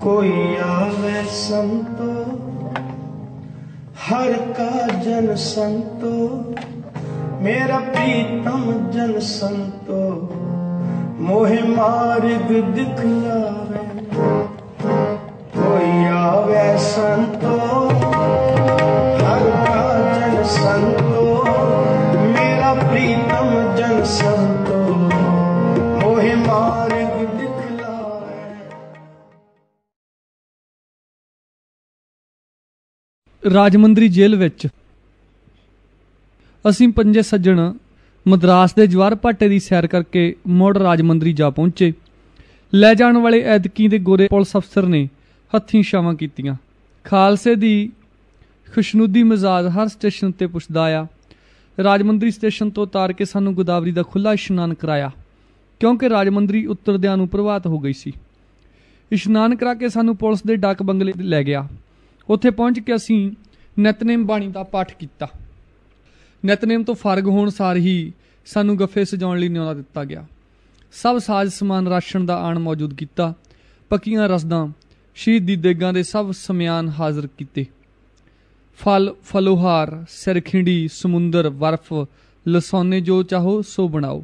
ਕੋਈ ਆਵੇ ਸੰਤੋ ਹਰ ਕਾ ਜਨ ਸੰਤੋ ਮੇਰਾ ਪ੍ਰੀਤਮ ਜਨ ਸੰਤੋ ਮੋਹਿ ਮਾਰਗ ਦਿਖਲਾਵੇ ਕੋਈ ਆਵੇ ਸੰਤੋ ਰਾਜਮੰਦਰੀ ਜੇਲ੍ਹ ਵਿੱਚ ਅਸੀਂ ਪੰਜੇ ਸੱਜਣ ਮਦਰਾਸ ਦੇ ਜਵਾਰ ਭਾਟੇ ਦੀ ਸੈਰ ਕਰਕੇ ਮੋੜ ਰਾਜਮੰਦਰੀ ਜਾ ਪਹੁੰਚੇ ਲੈ ਜਾਣ ਵਾਲੇ ਐਦਕੀ ਦੇ ਗੋਰੇ ਪੁਲਿਸ ਅਫਸਰ ਨੇ ਹੱਥੀਂ ਸ਼ਾਵਾਂ ਕੀਤੀਆਂ ਖਾਲਸੇ ਦੀ ਖੁਸ਼ਨੂਦੀ ਮਜ਼ਾਜ ਹਰ ਸਟੇਸ਼ਨ ਤੇ ਪੁੱਛਦਾ ਆ ਰਾਜਮੰਦਰੀ ਸਟੇਸ਼ਨ ਤੋਂ ਉਤਾਰ ਕੇ ਸਾਨੂੰ ਗੋਦਾਵਰੀ ਦਾ ਖੁੱਲਾ ਇਸ਼ਨਾਨ ਕਰਾਇਆ ਕਿਉਂਕਿ ਰਾਜਮੰਦਰੀ ਉੱਤਰਦਿਆਂ ਨੂੰ ਪ੍ਰਭਾਤ ਹੋ ਗਈ ਸੀ ਇਸ਼ਨਾਨ ਕਰਾ ਕੇ ਸਾਨੂੰ ਪੁਲਿਸ ਦੇ ਡਾਕ ਬੰਗਲੇ ਲੈ ਗਿਆ ਉੱਥੇ ਪਹੁੰਚ ਕੇ ਅਸੀਂ ਨਤਨੇਮ ਬਾਣੀ ਦਾ ਪਾਠ ਕੀਤਾ ਨਤਨੇਮ ਤੋਂ ਫਰਗ ਹੋਣ ਸਾਰ ਹੀ ਸਾਨੂੰ ਗੱਫੇ ਸਜਾਉਣ ਲਈ ਨਿਉਣਾ ਦਿੱਤਾ ਗਿਆ ਸਭ ਸਾਜ ਸਮਾਨ ਰਾਸ਼ਨ ਦਾ ਆਣ ਮੌਜੂਦ ਕੀਤਾ ਪੱਕੀਆਂ ਰਸਦਾਂ ਸ਼ਹੀਦ ਦੀ ਦੇਗਾਂ ਦੇ ਸਭ ਸਮਿਆਨ ਹਾਜ਼ਰ ਕੀਤੇ ਫਲ ਫਲੋਹਾਰ ਸਿਰਖਿੰਡੀ ਸਮੁੰਦਰ ਬਰਫ਼ ਲਸੋਨੇ ਜੋ ਚਾਹੋ ਸੋ ਬਣਾਓ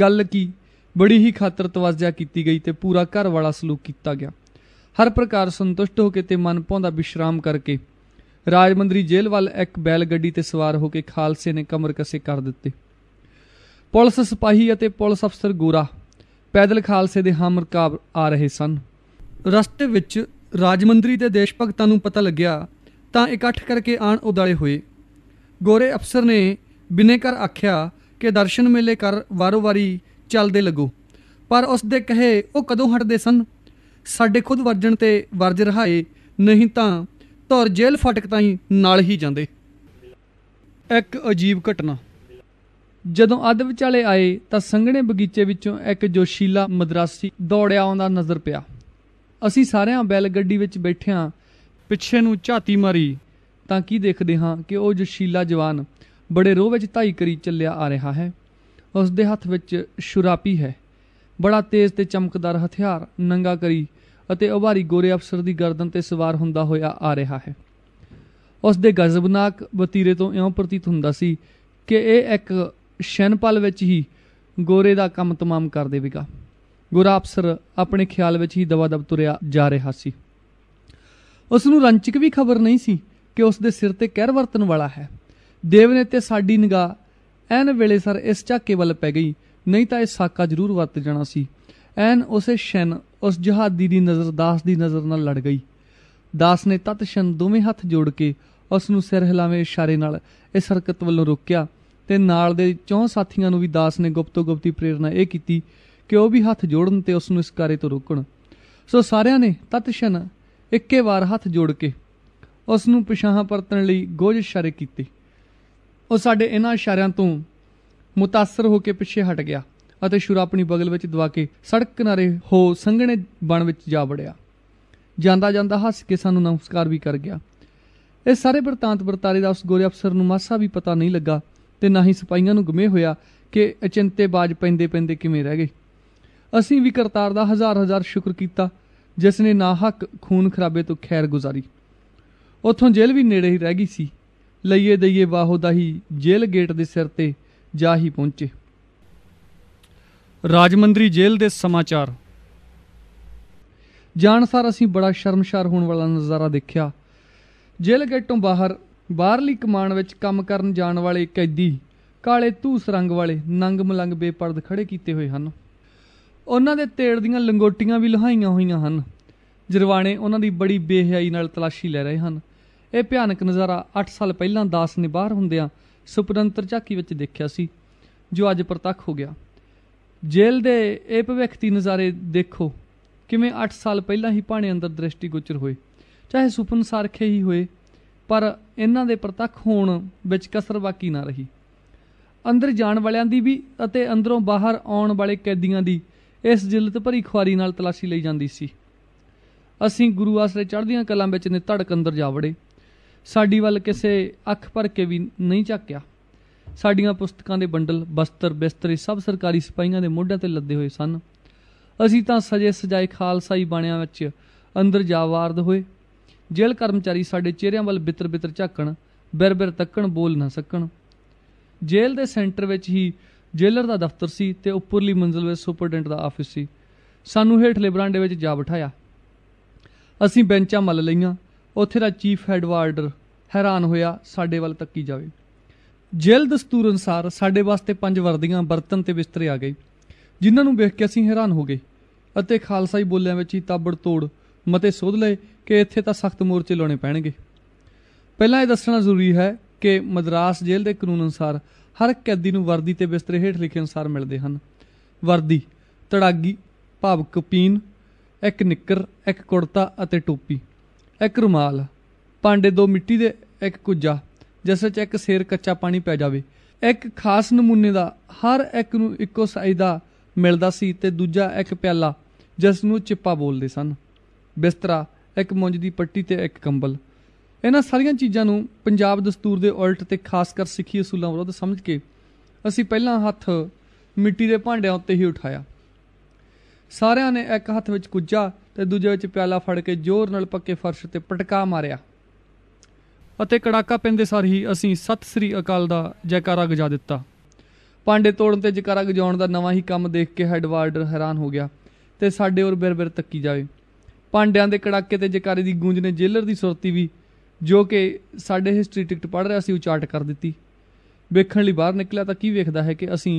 ਗੱਲ ਕੀ ਬੜੀ ਹੀ ਖਾਤਰ ਤਵਾਜ਼ਾ ਕੀਤੀ ਗਈ ਤੇ ਪੂਰਾ ਘਰ ਵਾਲਾ ਸਲੂਕ ਕੀਤਾ ਗਿਆ ਹਰ ਪ੍ਰਕਾਰ ਸੰਤੁਸ਼ਟ ਹੋ ਕੇ ਤੇ ਮਨ ਪੌਂਦਾ ਵਿਸ਼ਰਾਮ ਕਰਕੇ ਰਾਜਮੰਦਰੀ ਜੇਲ੍ਹ ਵੱਲ ਇੱਕ ਬੈਲ ਗੱਡੀ ਤੇ ਸਵਾਰ ਹੋ ਕੇ ਖਾਲਸੇ ਨੇ ਕਮਰ ਕਸੇ ਕਰ ਦਿੱਤੇ ਪੁਲਿਸ ਸਿਪਾਹੀ ਅਤੇ ਪੁਲਿਸ ਅਫਸਰ ਗੋਰਾ ਪੈਦਲ ਖਾਲਸੇ ਦੇ ਹਮਰਕਾਬ ਆ ਰਹੇ ਸਨ ਰਸਤੇ ਵਿੱਚ ਰਾਜਮੰਦਰੀ ਦੇ ਦੇਸ਼ ਭਗਤਾਂ ਨੂੰ ਪਤਾ ਲੱਗਿਆ ਤਾਂ ਇਕੱਠ ਕਰਕੇ ਆਣ ਉਦਾਲੇ ਹੋਏ ਗੋਰੇ ਅਫਸਰ ਨੇ ਬਿਨੇਕਰ ਆਖਿਆ ਕਿ ਦਰਸ਼ਨ ਮੇਲੇ ਕਰ ਵਾਰੋ-ਵਾਰੀ ਚੱਲਦੇ ਲੱਗੋ ਪਰ ਉਸ ਦੇ ਕਹੇ ਉਹ ਕਦੋਂ ਹਟਦੇ ਸਨ ਸਾਡੇ ਖੁਦ ਵਰਜਣ ਤੇ ਵਰਜ ਰਹਾਏ ਨਹੀਂ ਤਾਂ ਧੌਰ ਜੇਲ੍ਹ ਤਾਂ ਹੀ ਨਾਲ ਹੀ ਜਾਂਦੇ ਇੱਕ ਅਜੀਬ ਘਟਨਾ ਜਦੋਂ ਅੱਧ ਵਿਚਾਲੇ ਆਏ ਤਾਂ ਸੰਘਣੇ ਬਗੀਚੇ ਵਿੱਚੋਂ ਇੱਕ ਜੋਸ਼ੀਲਾ ਮਦਰਾਸੀ ਦੌੜਿਆ ਆਉਂਦਾ ਨਜ਼ਰ ਪਿਆ ਅਸੀਂ ਸਾਰਿਆਂ ਬੈਲ ਗੱਡੀ ਵਿੱਚ ਬੈਠਿਆਂ ਪਿੱਛੇ ਨੂੰ ਝਾਤੀ ਮਾਰੀ ਤਾਂ ਕੀ ਦੇਖਦੇ ਹਾਂ ਕਿ ਉਹ ਜੋਸ਼ੀਲਾ ਜਵਾਨ ਬੜੇ ਰੋਹ ਵਿੱਚ ਧਾਈ ਕਰੀ ਚੱਲਿਆ ਆ ਰਿਹਾ ਹੈ ਉਸ ਦੇ ਹੱਥ ਵਿੱਚ ਸ਼ੁਰਾਪੀ ਹੈ ਬੜਾ ਤੇਜ਼ ਤੇ ਚਮਕਦਾਰ ਹਥਿਆਰ ਨੰਗਾ ਕਰੀ ਅਤੇ ਉਭਾਰੀ ਗੋਰੇ ਅਫਸਰ ਦੀ ਗਰਦਨ ਤੇ ਸਵਾਰ ਹੁੰਦਾ ਹੋਇਆ ਆ ਰਿਹਾ ਹੈ ਉਸ ਦੇ ਗਜ਼ਬਨਾਕ ਵਤੀਰੇ ਤੋਂ ਇਉਂ ਪ੍ਰਤੀਤ ਹੁੰਦਾ ਸੀ ਕਿ ਇਹ ਇੱਕ ਸ਼ੈਨਪਲ ਵਿੱਚ ਹੀ ਗੋਰੇ ਦਾ ਕੰਮ ਤਮਾਮ ਕਰ ਦੇਵੇਗਾ ਗੋਰਾ ਅਫਸਰ ਆਪਣੇ ਖਿਆਲ ਵਿੱਚ ਹੀ ਦਵਾ-ਦਬ ਤੁਰਿਆ ਜਾ ਰਿਹਾ ਸੀ ਉਸ ਨੂੰ ਰੰਚਕ ਵੀ ਖਬਰ ਨਹੀਂ ਸੀ ਕਿ ਉਸ ਦੇ ਸਿਰ ਤੇ ਕਹਿਰ ਵਰਤਣ ਵਾਲਾ ਹੈ ਦੇਵ ਨੇ ਤੇ ਸਾਡੀ ਨਿਗਾਹ ਐਨ ਵੇਲੇ ਸਰ ਇਸ ਝਾਕੇ ਵੱਲ ਪੈ ਗਈ ਨਹੀਂ ਤਾਂ ਇਹ ਸਾਕਾ ਜ਼ਰੂਰ ਵਰਤ ਜਾਣਾ ਸੀ ਐਨ ਉਸੇ ਸ਼ੈਨ ਉਸ ਜਹਾਦੀ ਦੀ ਨਜ਼ਰ ਦਾਸ ਦੀ ਨਜ਼ਰ ਨਾਲ ਲੜ ਗਈ ਦਾਸ ਨੇ ਤਤ ਸ਼ਨ ਦੋਵੇਂ ਹੱਥ ਜੋੜ ਕੇ ਉਸ ਨੂੰ ਸਿਰ ਹਿਲਾਵੇਂ ਇਸ਼ਾਰੇ ਨਾਲ ਇਸ ਹਰਕਤ ਵੱਲੋਂ ਰੋਕਿਆ ਤੇ ਨਾਲ ਦੇ ਚੌਂ ਸਾਥੀਆਂ ਨੂੰ ਵੀ ਦਾਸ ਨੇ ਗੁਪਤੋ ਗੁਪਤੀ ਪ੍ਰੇਰਣਾ ਇਹ ਕੀਤੀ ਕਿ ਉਹ ਵੀ ਹੱਥ ਜੋੜਨ ਤੇ ਉਸ ਨੂੰ ਇਸ ਕਾਰੇ ਤੋਂ ਰੋਕਣ ਸੋ ਸਾਰਿਆਂ ਨੇ ਤਤ ਸ਼ਨ ਇੱਕੇ ਵਾਰ ਹੱਥ ਜੋੜ ਕੇ ਉਸ ਨੂੰ ਪਛਾਹਾਂ ਪਰਤਣ ਲਈ ਗੋਜ ਇਸ਼ਾਰੇ ਕੀਤੇ ਉਹ ਸਾਡੇ ਇਹਨਾਂ ਇਸ਼ਾਰਿਆਂ ਤੋਂ ਮੁਤਾਸਰ ਹੋ ਕੇ ਪਿੱਛੇ ਹਟ ਗਿਆ ਅਤੇ ਸ਼ੁਰ ਆਪਣੀ ਬਗਲ ਵਿੱਚ ਦਵਾ ਕੇ ਸੜਕ ਕਿਨਾਰੇ ਹੋ ਸੰਘਣੇ ਬਣ ਵਿੱਚ ਜਾ ਵੜਿਆ ਜਾਂਦਾ ਜਾਂਦਾ ਹੱਸ ਕੇ ਸਾਨੂੰ ਨਮਸਕਾਰ ਵੀ ਕਰ ਗਿਆ ਇਹ ਸਾਰੇ ਵਰਤਾਂਤ ਵਰਤਾਰੇ ਦਾ ਉਸ ਗੋਰੇ ਅਫਸਰ ਨੂੰ ਮਾਸਾ ਵੀ ਪਤਾ ਨਹੀਂ ਲੱਗਾ ਤੇ ਨਾ ਹੀ ਸਿਪਾਈਆਂ ਨੂੰ ਗਮੇ ਹੋਇਆ ਕਿ ਅਚਿੰਤੇ ਬਾਜ ਪੈਂਦੇ ਪੈਂਦੇ ਕਿਵੇਂ ਰਹਿ ਗਏ ਅਸੀਂ ਵੀ ਕਰਤਾਰ ਦਾ ਹਜ਼ਾਰ ਹਜ਼ਾਰ ਸ਼ੁਕਰ ਕੀਤਾ ਜਿਸ ਨੇ ਨਾ ਹੱਕ ਖੂਨ ਖਰਾਬੇ ਤੋਂ ਖੈਰ ਗੁਜ਼ਾਰੀ ਉਥੋਂ ਜੇਲ੍ਹ ਵੀ ਨੇੜੇ ਹੀ ਰਹਿ ਗਈ ਸੀ ਲਈਏ ਦਈਏ ਵਾਹੋ ਦਾ ਹੀ ਜੇਲ੍ਹ ਗੇਟ ਦੇ ਸਿਰ ਤੇ ਜਾ ਹੀ ਪਹੁੰਚੇ ਰਾਜਮੰਦਰੀ ਜੇਲ੍ਹ ਦੇ ਸਮਾਚਾਰ ਜਾਣਸਾਰ ਅਸੀਂ ਬੜਾ ਸ਼ਰਮਸ਼ਾਰ ਹੋਣ ਵਾਲਾ ਨਜ਼ਾਰਾ ਦੇਖਿਆ ਜੇਲ੍ਹ ਗੇਟੋਂ ਬਾਹਰ ਬਾਹਰਲੀ ਕਮਾਨ ਵਿੱਚ ਕੰਮ ਕਰਨ ਜਾਣ ਵਾਲੇ ਕੈਦੀ ਕਾਲੇ ਧੂਸ ਰੰਗ ਵਾਲੇ ਨੰਗ ਮਲੰਗ ਬੇਪਰਦ ਖੜੇ ਕੀਤੇ ਹੋਏ ਹਨ ਉਹਨਾਂ ਦੇ ਤੇੜ ਦੀਆਂ ਲੰਗੋਟੀਆਂ ਵੀ ਲਹਾਈਆਂ ਹੋਈਆਂ ਹਨ ਜਰਵਾਣੇ ਉਹਨਾਂ ਦੀ ਬੜੀ ਬੇਹਿਆਈ ਨਾਲ ਤਲਾਸ਼ੀ ਲੈ ਰਹੇ ਹਨ ਇਹ ਭਿਆਨਕ ਨਜ਼ਾਰਾ 8 ਸਾਲ ਪਹਿਲਾਂ ਦਾਸ ਨੇ ਬਾਹਰ ਹੁੰਦਿਆਂ ਸੁਪਰੰਤਰ ਝਾਕੀ ਵਿੱਚ ਦੇਖਿਆ ਸੀ ਜੋ ਅੱਜ ਪ੍ਰਤੱਖ ਹੋ ਗਿਆ ਜੇਲ੍ਹ ਦੇ ਇਹ ਭਵਿੱਖਤੀ ਨਜ਼ਾਰੇ ਦੇਖੋ ਕਿਵੇਂ 8 ਸਾਲ ਪਹਿਲਾਂ ਹੀ ਭਾਣੇ ਅੰਦਰ ਦ੍ਰਿਸ਼ਟੀ ਗੁਚਰ ਹੋਏ ਚਾਹੇ ਸੁਪਨ ਸਾਰਖੇ ਹੀ ਹੋਏ ਪਰ ਇਹਨਾਂ ਦੇ ਪ੍ਰਤੱਖ ਹੋਣ ਵਿੱਚ ਕਸਰ ਬਾਕੀ ਨਾ ਰਹੀ ਅੰਦਰ ਜਾਣ ਵਾਲਿਆਂ ਦੀ ਵੀ ਅਤੇ ਅੰਦਰੋਂ ਬਾਹਰ ਆਉਣ ਵਾਲੇ ਕੈਦੀਆਂ ਦੀ ਇਸ ਜਿਲਤ ਭਰੀ ਖੁਆਰੀ ਨਾਲ ਤਲਾਸ਼ੀ ਲਈ ਜਾਂਦੀ ਸੀ ਅਸੀਂ ਗੁਰੂ ਆਸਰੇ ਚੜ੍ਹਦੀਆਂ ਕਲਾਂ ਵਿੱਚ ਨੇ ਧੜਕ ਅੰਦਰ ਜਾਵੜੇ ਸਾਡੀ ਵੱਲ ਕਿਸੇ ਅੱਖ ਭਰ ਕੇ ਵੀ ਨਹੀਂ ਝਾਕਿਆ ਸਾਡੀਆਂ ਪੁਸਤਕਾਂ ਦੇ ਬੰਡਲ ਬਸਤਰ ਬਿਸਤਰੇ ਸਭ ਸਰਕਾਰੀ ਸਿਪਾਹੀਆਂ ਦੇ ਮੋਢਿਆਂ ਤੇ ਲੱਦੇ ਹੋਏ ਸਨ ਅਸੀਂ ਤਾਂ ਸਜੇ ਸਜਾਏ ਖਾਲਸਾਈ ਬਾਣਿਆਂ ਵਿੱਚ ਅੰਦਰ ਜਾ ਵਾਰਦ ਹੋਏ ਜੇਲ੍ਹ ਕਰਮਚਾਰੀ ਸਾਡੇ ਚਿਹਰਿਆਂ ਵੱਲ ਬਿਤਰ-ਬਿਤਰ ਝਾਕਣ ਬਿਰ-ਬਿਰ ਤੱਕਣ ਬੋਲ ਨਾ ਸਕਣ ਜੇਲ੍ਹ ਦੇ ਸੈਂਟਰ ਵਿੱਚ ਹੀ ਜੇਲਰ ਦਾ ਦਫ਼ਤਰ ਸੀ ਤੇ ਉੱਪਰਲੀ ਮੰਜ਼ਲ ਵਿੱਚ ਸੁਪਰਡੈਂਟ ਦਾ ਆਫਿਸ ਸੀ ਸਾਨੂੰ ਹੇਠਲੇ ਬਰਾਂਡੇ ਵਿੱਚ ਜਾ ਬਿਠਾਇਆ ਅਸੀਂ ਬੈਂਚਾਂ ਮੱਲ ਲਈਆਂ ਉੱਥੇ ਦਾ ਚੀਫ ਹੈਡਵਾਰਡਰ ਹੈਰਾਨ ਹੋਇਆ ਸਾਡੇ ਵੱਲ ਤੱਕੀ ਜਾਵੇ ਜੇਲ੍ਹ ਦਸਤੂਰ ਅਨਸਾਰ ਸਾਡੇ ਵਾਸਤੇ ਪੰਜ ਵਰਦੀਆਂ ਬਰਤਨ ਤੇ ਬਿਸਤਰੇ ਆ ਗਏ ਜਿਨ੍ਹਾਂ ਨੂੰ ਵੇਖ ਕੇ ਅਸੀਂ ਹੈਰਾਨ ਹੋ ਗਏ ਅਤੇ ਖਾਲਸਾਈ ਬੋਲਿਆਂ ਵਿੱਚ ਹੀ ਤਾਬੜ ਤੋੜ ਮਤੇ ਸੋਧ ਲਏ ਕਿ ਇੱਥੇ ਤਾਂ ਸਖਤ ਮੋਰਚੇ ਲਾਉਣੇ ਪੈਣਗੇ ਪਹਿਲਾਂ ਇਹ ਦੱਸਣਾ ਜ਼ਰੂਰੀ ਹੈ ਕਿ ਮਦਰਾਸ ਜੇਲ੍ਹ ਦੇ ਕਾਨੂੰਨ ਅਨੁਸਾਰ ਹਰ ਕੈਦੀ ਨੂੰ ਵਰਦੀ ਤੇ ਬਿਸਤਰੇ ਹੇਠ ਲਿਖੇ ਅਨੁਸਾਰ ਮਿਲਦੇ ਹਨ ਵਰਦੀ ਤੜਾਗੀ ਭਾਵ ਕਪੀਨ ਇੱਕ ਨਿੱਕਰ ਇੱਕ ਕੁੜਤਾ ਅਤੇ ਟੋਪੀ ਇੱਕ ਰੁਮਾਲ ਪਾਂਡੇ ਦੋ ਮਿੱਟੀ ਦੇ ਇੱਕ ਕੁਜਾ ਜਿਸ ਵਿੱਚ ਇੱਕ ਸੇਰ ਕੱਚਾ ਪਾਣੀ ਪੈ ਜਾਵੇ ਇੱਕ ਖਾਸ ਨਮੂਨੇ ਦਾ ਹਰ ਇੱਕ ਨੂੰ ਇੱਕੋ ਸਾਈਜ਼ ਦਾ ਮਿਲਦਾ ਸੀ ਤੇ ਦੂਜਾ ਇੱਕ ਪਿਆਲਾ ਜਿਸ ਨੂੰ ਚਿੱਪਾ ਬੋਲਦੇ ਸਨ ਬਿਸਤਰਾ ਇੱਕ ਮੁੰਜ ਦੀ ਪੱਟੀ ਤੇ ਇੱਕ ਕੰਬਲ ਇਹਨਾਂ ਸਾਰੀਆਂ ਚੀਜ਼ਾਂ ਨੂੰ ਪੰਜਾਬ ਦਸਤੂਰ ਦੇ ਉਲਟ ਤੇ ਖਾਸ ਕਰ ਸਿੱਖੀ ਅਸੂਲਾਂ ਵਿਰੁੱਧ ਸਮਝ ਕੇ ਅਸੀਂ ਪਹਿਲਾਂ ਹੱਥ ਮਿੱਟੀ ਦੇ ਭਾਂਡਿਆਂ ਉੱਤੇ ਹੀ ਉਠਾਇਆ ਸਾਰਿਆਂ ਨੇ ਇੱਕ ਹੱਥ ਵਿੱਚ ਕੁੱਜਾ ਤੇ ਦੂਜੇ ਵਿੱਚ ਪਿਆਲਾ ਫੜ ਕੇ ਜ਼ੋਰ ਨਾਲ ਪੱਕੇ ਫਰਸ਼ ਤੇ ਪਟਕਾ ਮਾਰਿਆ ਅਤੇ ਕੜਾਕਾ ਪੈਂਦੇ ਸਾਰ ਹੀ ਅਸੀਂ ਸਤਿ ਸ੍ਰੀ ਅਕਾਲ ਦਾ ਜੈਕਾਰਾ ਗਜਾ ਦਿੱਤਾ ਪਾਂਡੇ ਤੋੜਨ ਤੇ ਜੈਕਾਰਾ ਗਜਾਉਣ ਦਾ ਨਵਾਂ ਹੀ ਕੰਮ ਦੇਖ ਕੇ ਹੈੱਡ ਵਾਰਡਰ ਹੈਰਾਨ ਹੋ ਗਿਆ ਤੇ ਸਾਡੇ ਔਰ ਬਿਰ ਬਿਰ ਤੱਕੀ ਜਾਵੇ ਪਾਂਡਿਆਂ ਦੇ ਕੜਾਕੇ ਤੇ ਜੈਕਾਰੇ ਦੀ ਗੂੰਜ ਨੇ ਜੇਲਰ ਦੀ ਸੁਰਤੀ ਵੀ ਜੋ ਕਿ ਸਾਡੇ ਹਿਸਟਰੀ ਟਿਕਟ ਪੜ ਰਿਹਾ ਸੀ ਉਚਾਟ ਕਰ ਦਿੱਤੀ ਵੇਖਣ ਲਈ ਬਾਹਰ ਨਿਕਲਿਆ ਤਾਂ ਕੀ ਵੇਖਦਾ ਹੈ ਕਿ ਅਸੀਂ